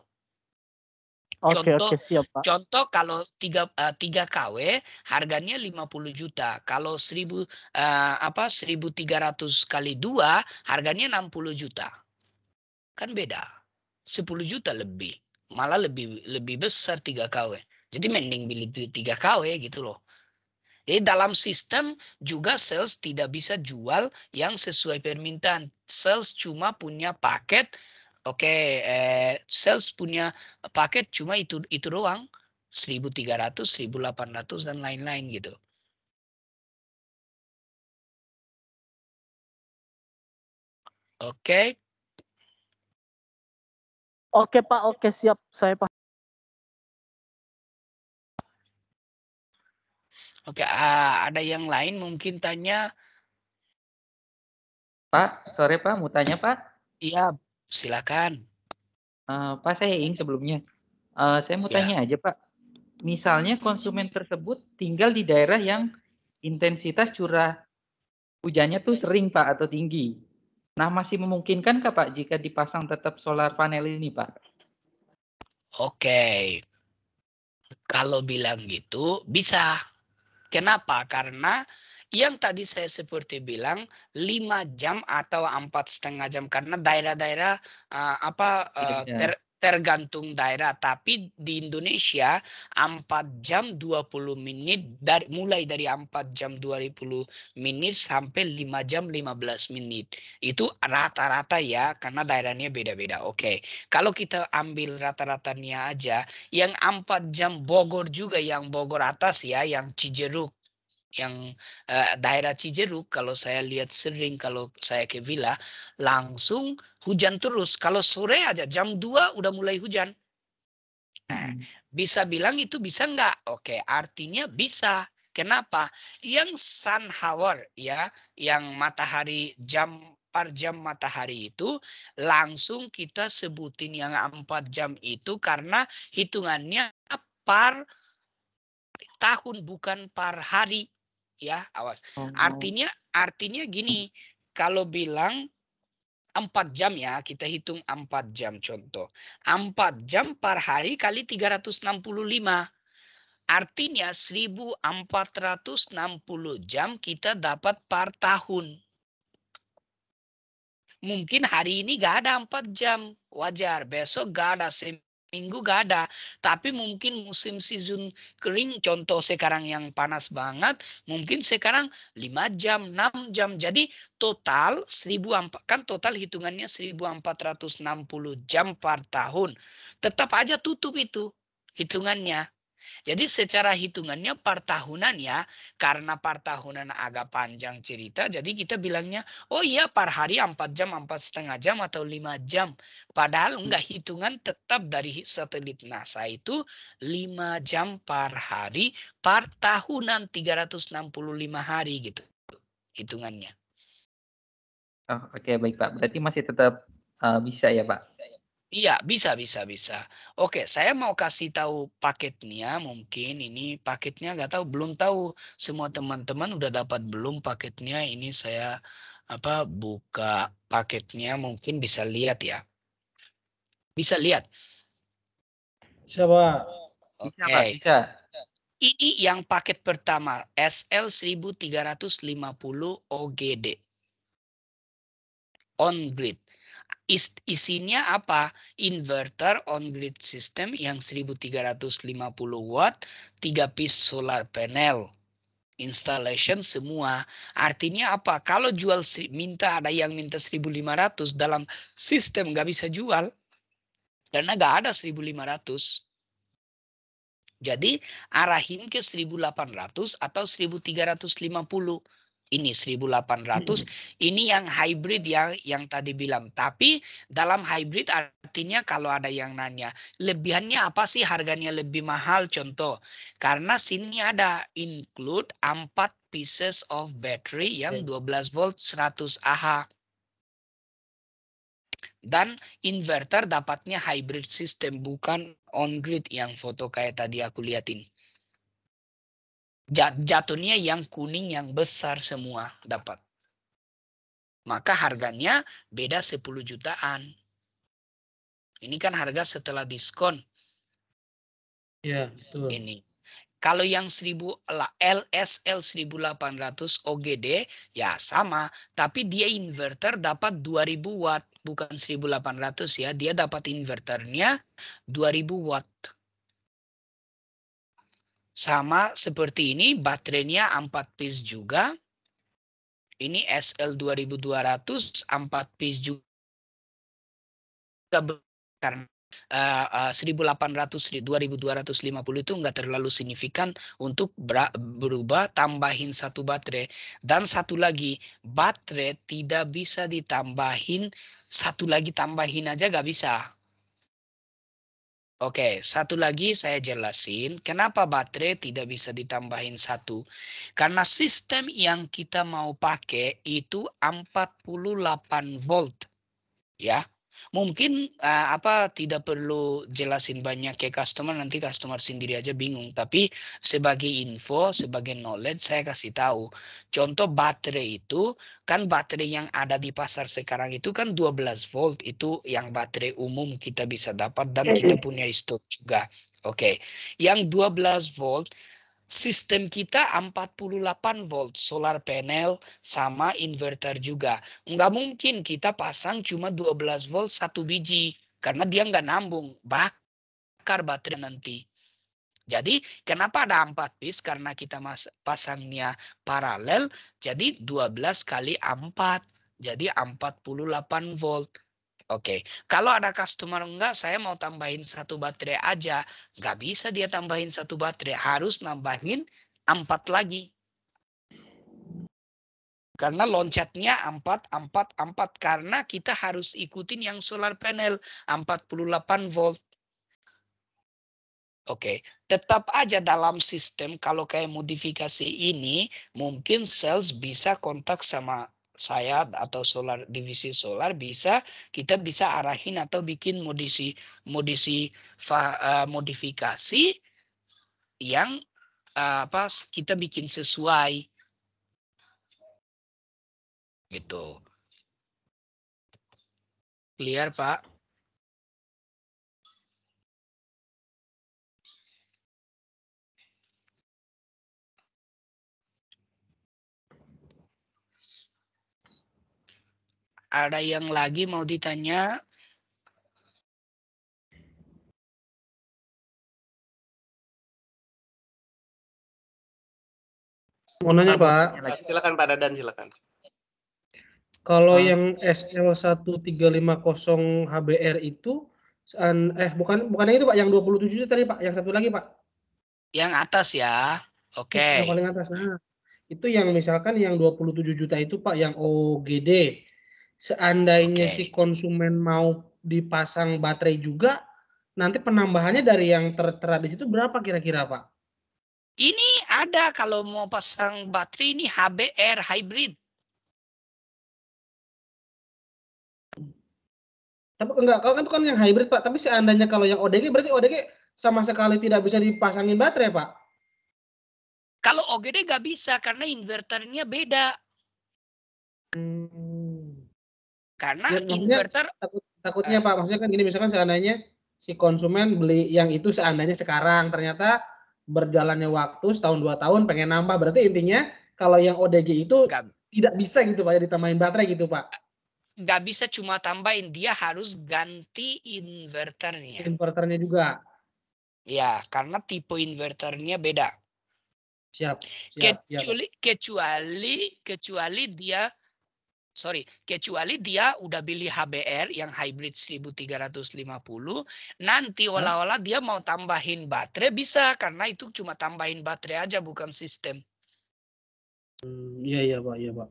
Oke, Okay, oke, okay, siap, Pak. contoh kalau 3 tiga uh, eh, KW harganya 50 juta. Kalau 1000 uh, eh, apa 1300 kali 2 harganya 60 juta. Kan beda. 10 juta lebih. Malah lebih lebih besar 3 KW. Jadi mending beli 3 KW gitu loh. Jadi dalam sistem juga sales tidak bisa jual yang sesuai permintaan. Sales cuma punya paket, oke, okay, eh, sales punya paket cuma itu itu doang, 1.300, 1.800 dan lain-lain gitu. Oke. Okay. Oke Pak, oke siap, saya pak Oke, eh, ada yang lain mungkin tanya? Pak, sore Pak, mau tanya Pak? Iya, silakan. Uh, Pak, saya ingin sebelumnya, uh, saya mau ya. tanya aja Pak. Misalnya konsumen tersebut tinggal di daerah yang intensitas curah hujannya tuh sering Pak atau tinggi. Nah, masih memungkinkan Pak jika dipasang tetap solar panel ini Pak? Oke, kalau bilang gitu bisa Kenapa? Karena yang tadi saya seperti bilang lima jam atau empat setengah jam karena daerah-daerah uh, apa uh, eh, ter, iya tergantung daerah tapi di Indonesia 4 jam 20 menit dari mulai dari 4 jam 20 menit sampai 5 jam 15 menit itu rata-rata ya karena daerahnya beda-beda oke okay. kalau kita ambil rata-ratanya aja yang 4 jam Bogor juga yang Bogor atas ya yang Cijeruk yang uh, daerah Cijeruk kalau saya lihat sering kalau saya ke villa langsung hujan terus kalau sore aja jam 2 udah mulai hujan nah, hmm. bisa bilang itu bisa nggak oke artinya bisa kenapa yang sun hour ya yang matahari jam per jam matahari itu langsung kita sebutin yang empat jam itu karena hitungannya par tahun bukan per hari ya awas oh. artinya artinya gini kalau bilang empat jam ya, kita hitung empat jam contoh. Empat jam per hari kali 365. Artinya 1460 jam kita dapat per tahun. Mungkin hari ini gak ada empat jam, wajar. Besok gak ada 9 minggu gak ada. Tapi mungkin musim season kering, contoh sekarang yang panas banget, mungkin sekarang 5 jam, 6 jam. Jadi total 1000 kan total hitungannya 1460 jam per tahun. Tetap aja tutup itu hitungannya. Jadi secara hitungannya per tahunan ya, karena per tahunan agak panjang cerita, jadi kita bilangnya, oh iya per hari 4 jam, 4 setengah jam atau 5 jam. Padahal hmm. enggak hitungan tetap dari satelit NASA itu 5 jam per hari, per tahunan 365 hari gitu hitungannya. Oh, Oke okay, baik Pak, berarti masih tetap uh, bisa ya Pak? Bisa, ya. Iya, bisa, bisa, bisa. Oke, saya mau kasih tahu paketnya. Mungkin ini paketnya nggak tahu, belum tahu semua teman-teman udah dapat belum paketnya. Ini saya apa buka paketnya, mungkin bisa lihat ya. Bisa lihat. Coba. Oke. Okay. bisa. Ini yang paket pertama, SL 1350 OGD. On grid isinya apa? Inverter on grid system yang 1350 watt, 3 piece solar panel. Installation semua. Artinya apa? Kalau jual minta ada yang minta 1500 dalam sistem nggak bisa jual. Karena nggak ada 1500. Jadi arahin ke 1800 atau 1350 ini 1800 hmm. ini yang hybrid yang yang tadi bilang tapi dalam hybrid artinya kalau ada yang nanya lebihannya apa sih harganya lebih mahal contoh karena sini ada include 4 pieces of battery yang 12 volt 100 Ah dan inverter dapatnya hybrid system bukan on grid yang foto kayak tadi aku liatin jatuhnya yang kuning yang besar semua dapat. Maka harganya beda 10 jutaan. Ini kan harga setelah diskon. Ya, betul. Ini. Kalau yang 1000 LSL 1800 OGD ya sama, tapi dia inverter dapat 2000 watt bukan 1800 ya, dia dapat inverternya 2000 watt. Sama seperti ini, baterainya 4 piece juga. Ini SL2200 4 piece juga karena uh, uh, 1800 2250 itu nggak terlalu signifikan untuk berubah tambahin satu baterai dan satu lagi baterai tidak bisa ditambahin satu lagi tambahin aja nggak bisa Oke, satu lagi saya jelasin kenapa baterai tidak bisa ditambahin satu. Karena sistem yang kita mau pakai itu 48 volt. Ya, Mungkin uh, apa tidak perlu jelasin banyak ke customer nanti customer sendiri aja bingung. Tapi sebagai info, sebagai knowledge saya kasih tahu. Contoh baterai itu kan baterai yang ada di pasar sekarang itu kan 12 volt itu yang baterai umum kita bisa dapat dan iya, iya. kita punya stok juga. Oke. Okay. Yang 12 volt Sistem kita 48 volt solar panel sama inverter juga. Nggak mungkin kita pasang cuma 12 volt satu biji karena dia nggak nambung, bakar baterai nanti. Jadi kenapa ada 4 piece? Karena kita pasangnya paralel, jadi 12 kali 4. Jadi 48 volt. Oke, kalau ada customer enggak, saya mau tambahin satu baterai aja. Enggak bisa dia tambahin satu baterai, harus nambahin empat lagi. Karena loncatnya empat, empat, empat. Karena kita harus ikutin yang solar panel 48 volt. Oke, tetap aja dalam sistem kalau kayak modifikasi ini, mungkin sales bisa kontak sama sayap atau solar divisi solar bisa kita bisa arahin atau bikin modisi modisi uh, modifikasi yang uh, apa kita bikin sesuai gitu clear pak Ada yang lagi mau ditanya? Mau nanya Pak. Silakan Pak Dadan silakan. Kalau hmm. yang SL1350 HBR itu eh bukan bukan yang itu Pak yang 27 itu tadi Pak, yang satu lagi Pak. Yang atas ya. Oke. Okay. Yang paling atas. Nah, itu yang misalkan yang 27 juta itu Pak yang OGD seandainya okay. si konsumen mau dipasang baterai juga, nanti penambahannya dari yang tertera di situ berapa kira-kira Pak? Ini ada kalau mau pasang baterai ini HBR hybrid. Tapi enggak, kalau kan itu kan yang hybrid Pak, tapi seandainya kalau yang ODG berarti ODG sama sekali tidak bisa dipasangin baterai Pak? Kalau OGD nggak bisa karena inverternya beda. Hmm. Karena ya, inverter takut, takutnya uh, Pak maksudnya kan ini misalkan seandainya si konsumen beli yang itu seandainya sekarang ternyata berjalannya waktu setahun dua tahun pengen nambah berarti intinya kalau yang ODG itu gak, tidak bisa gitu Pak ya ditambahin baterai gitu Pak. Nggak bisa cuma tambahin, dia harus ganti inverternya. Inverternya juga. Ya, karena tipe inverternya beda. Siap. siap kecuali siap. kecuali kecuali dia sorry, kecuali dia udah beli HBR yang hybrid 1350, nanti olah-olah dia mau tambahin baterai bisa karena itu cuma tambahin baterai aja bukan sistem. Hmm, iya hmm, iya pak, iya pak.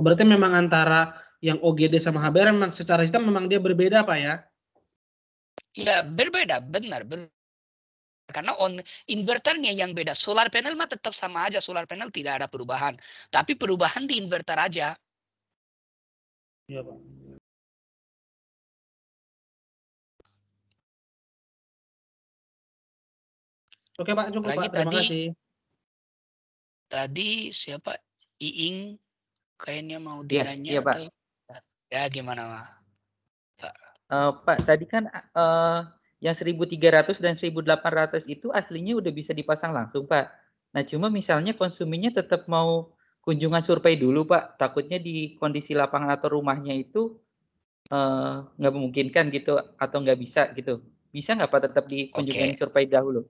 Berarti memang antara yang OGD sama HBR memang secara sistem memang dia berbeda pak ya? Iya berbeda, benar. benar. karena on inverternya yang beda. Solar panel mah tetap sama aja, solar panel tidak ada perubahan. Tapi perubahan di inverter aja. Iya pak. Oke pak cukup Lagi pak. Terima tadi, kasih. Tadi siapa Iing kayaknya mau iya, ditanya Iya pak. atau ya gimana pak? Pak, uh, pak tadi kan uh, yang 1300 dan 1800 itu aslinya udah bisa dipasang langsung pak. Nah cuma misalnya konsumennya tetap mau kunjungan survei dulu Pak. Takutnya di kondisi lapangan atau rumahnya itu uh, nggak memungkinkan gitu atau nggak bisa gitu. Bisa nggak Pak tetap dikunjungi okay. survei dahulu?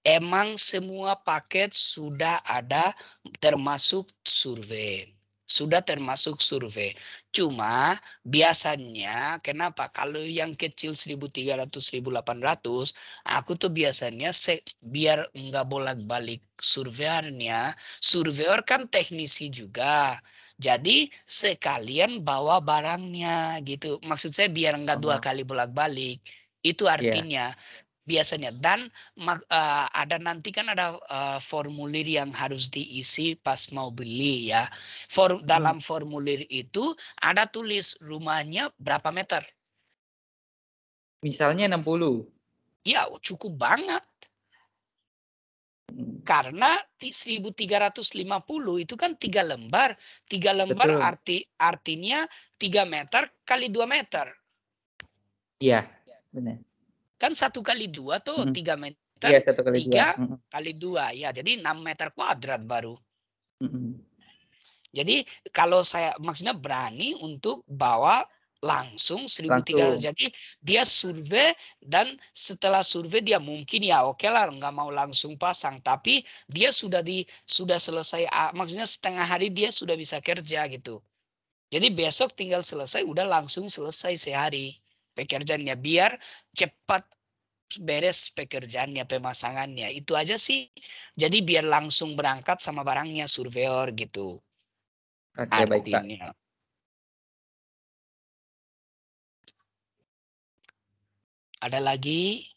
Emang semua paket sudah ada termasuk survei sudah termasuk survei. Cuma biasanya kenapa kalau yang kecil 1300 1800 aku tuh biasanya se biar nggak bolak-balik surveiannya. surveyor kan teknisi juga. Jadi sekalian bawa barangnya gitu. Maksud saya biar nggak dua kali bolak-balik. Itu iya. artinya yeah biasanya dan uh, ada nanti kan ada uh, formulir yang harus diisi pas mau beli ya. For hmm. dalam formulir itu ada tulis rumahnya berapa meter. Misalnya 60. Ya, cukup banget. Hmm. Karena 1350 itu kan tiga lembar. Tiga lembar Betul. arti artinya 3 meter kali 2 meter. Iya, benar. Kan satu kali dua tuh hmm. tiga meter. yeah, satu kali tiga dua. kali dua ya. Jadi enam meter kuadrat baru. Hmm. Jadi kalau saya maksudnya berani untuk bawa langsung 1300. ratus Jadi dia survei dan setelah survei dia mungkin ya oke okay lah nggak mau langsung pasang tapi dia sudah di sudah selesai ah, maksudnya setengah hari dia sudah bisa kerja gitu. Jadi besok tinggal selesai udah langsung selesai sehari pekerjaannya biar cepat beres pekerjaannya pemasangannya itu aja sih jadi biar langsung berangkat sama barangnya surveyor gitu oke okay, baik ada lagi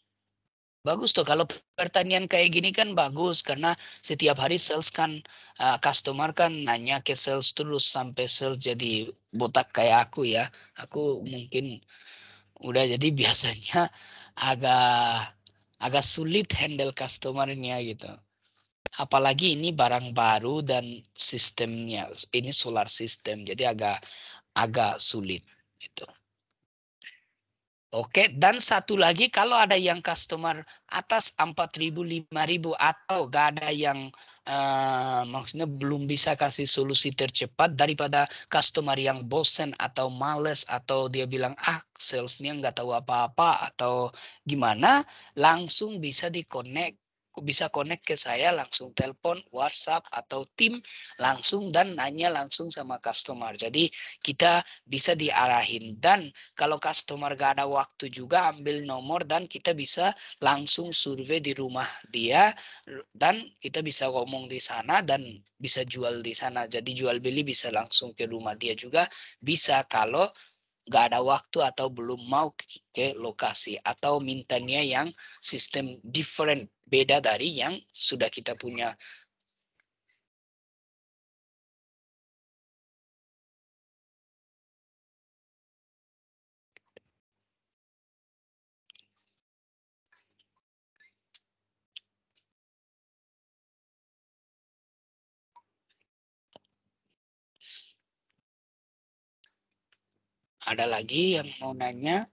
bagus tuh kalau pertanian kayak gini kan bagus karena setiap hari sales kan uh, customer kan nanya ke sales terus sampai sales jadi botak kayak aku ya aku mungkin udah jadi biasanya agak agak sulit handle customernya gitu apalagi ini barang baru dan sistemnya ini solar system jadi agak agak sulit itu Oke, dan satu lagi kalau ada yang customer atas empat ribu lima ribu atau gak ada yang uh, maksudnya belum bisa kasih solusi tercepat daripada customer yang bosen atau males atau dia bilang ah salesnya nggak tahu apa-apa atau gimana langsung bisa di connect bisa connect ke saya langsung telepon, WhatsApp atau tim langsung dan nanya langsung sama customer. Jadi kita bisa diarahin dan kalau customer gak ada waktu juga ambil nomor dan kita bisa langsung survei di rumah dia dan kita bisa ngomong di sana dan bisa jual di sana. Jadi jual beli bisa langsung ke rumah dia juga bisa kalau nggak ada waktu atau belum mau ke lokasi atau mintanya yang sistem different beda dari yang sudah kita punya Ada lagi yang mau nanya?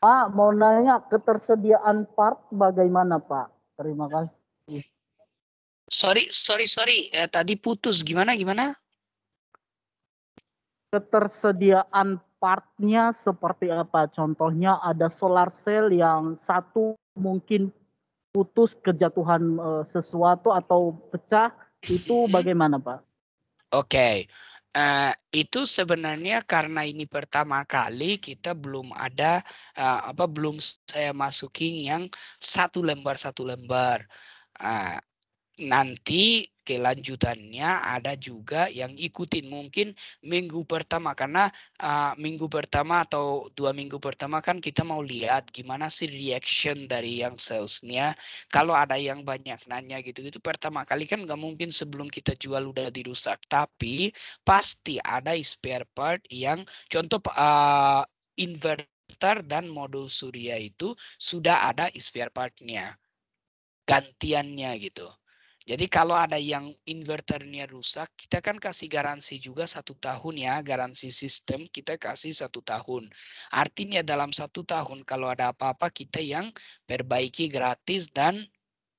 Pak, mau nanya ketersediaan part bagaimana Pak? Terima kasih. Sorry, sorry, sorry. Eh, tadi putus. Gimana, gimana? Ketersediaan partnya seperti apa? Contohnya ada solar cell yang satu mungkin putus kejatuhan eh, sesuatu atau pecah. Itu mm-hmm. bagaimana Pak? Oke, okay. uh, eh, itu sebenarnya karena ini pertama kali kita belum ada uh, apa belum saya masukin yang satu lembar satu lembar. Uh, nanti kelanjutannya ada juga yang ikutin mungkin minggu pertama karena uh, minggu pertama atau dua minggu pertama kan kita mau lihat gimana sih reaction dari yang salesnya kalau ada yang banyak nanya gitu itu pertama kali kan nggak mungkin sebelum kita jual udah dirusak tapi pasti ada spare part yang contoh uh, inverter dan modul surya itu sudah ada spare partnya gantiannya gitu jadi kalau ada yang inverternya rusak, kita kan kasih garansi juga satu tahun ya, garansi sistem kita kasih satu tahun. Artinya dalam satu tahun kalau ada apa-apa kita yang perbaiki gratis dan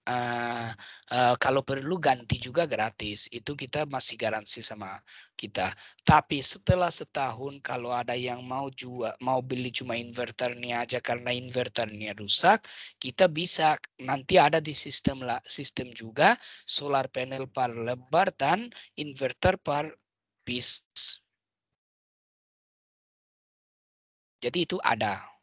uh, uh, kalau perlu ganti juga gratis itu kita masih garansi sama kita tapi setelah setahun kalau ada yang mau jual mau beli cuma inverternya aja karena inverternya rusak kita bisa nanti ada di sistem lah sistem juga solar panel per lebar dan inverter per piece jadi itu ada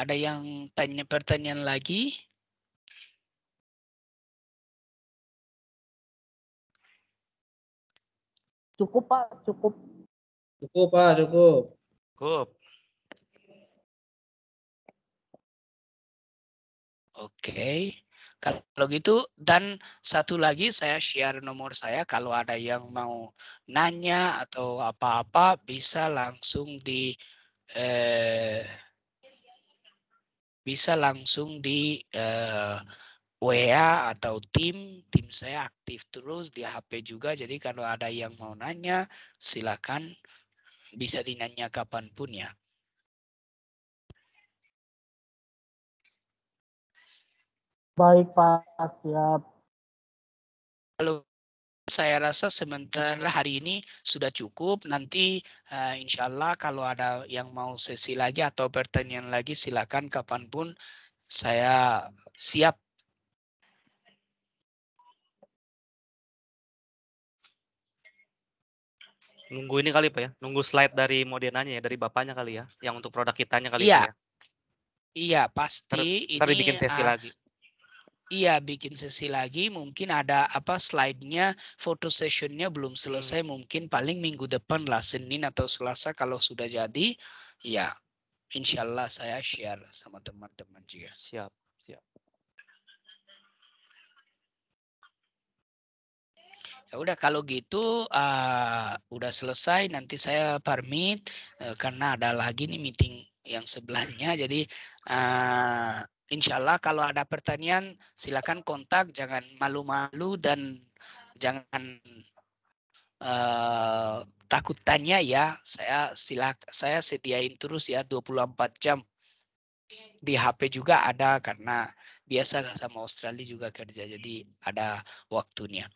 Ada yang tanya pertanyaan lagi? Cukup, Pak. Cukup. Cukup, Pak. Cukup. Cukup. Oke. Kalau gitu, dan satu lagi saya share nomor saya. Kalau ada yang mau nanya atau apa-apa, bisa langsung di... Eh, bisa langsung di uh, eh, WA atau tim, tim saya aktif terus di HP juga. Jadi kalau ada yang mau nanya, silakan bisa dinanya kapanpun ya. Baik Pak, siap. Halo saya rasa sementara hari ini sudah cukup. Nanti uh, insya Allah kalau ada yang mau sesi lagi atau pertanyaan lagi silakan kapanpun saya siap. Nunggu ini kali Pak ya, nunggu slide dari Modenanya ya, dari Bapaknya kali ya, yang untuk produk kitanya kali iya. ya. Iya, pasti. Ter, ini, bikin sesi uh, lagi. Iya, bikin sesi lagi. Mungkin ada apa slide-nya, foto sessionnya belum hmm. selesai. Hmm. Mungkin paling minggu depan lah, Senin atau Selasa kalau sudah jadi. Ya, insya Allah saya share sama teman-teman juga. Siap, siap. Ya udah kalau gitu uh, udah selesai. Nanti saya permit uh, karena ada lagi nih meeting yang sebelahnya. Jadi uh, insya Allah kalau ada pertanyaan silakan kontak, jangan malu-malu dan jangan uh, takut tanya ya. Saya silak saya sediain terus ya 24 jam. Di HP juga ada karena biasa sama Australia juga kerja jadi ada waktunya.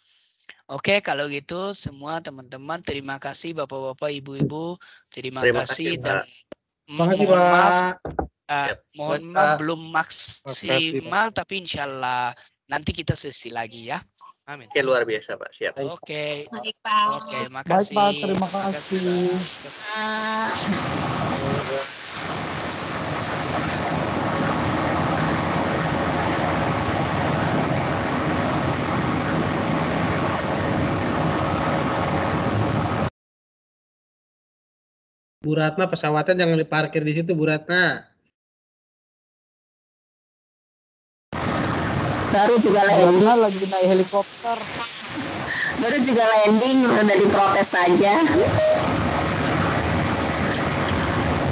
Oke, kalau gitu semua teman-teman terima kasih Bapak-bapak, Ibu-ibu, terima, terima kasih, kasih dan mohon maaf Uh, Siap. mohon maaf ah, belum maksimal Makasih. tapi insyaallah nanti kita sesi lagi ya. Amin. Oke, luar biasa Pak. Siap. Oke. Okay. Baik Pak. Oke, okay, makasih. Baik Pak, terima kasih. Makasih, Pak. Bu Ratna pesawatnya jangan diparkir di situ Bu Ratna. baru juga iya, landing iya, lagi naik helikopter baru juga landing udah diprotes saja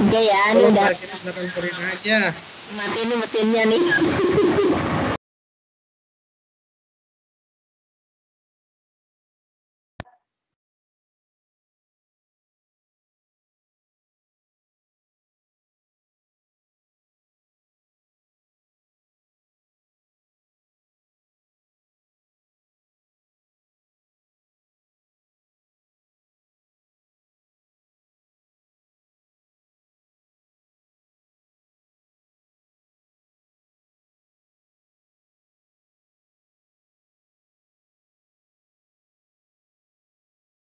oke ya ini oh, udah udah ini mesinnya nih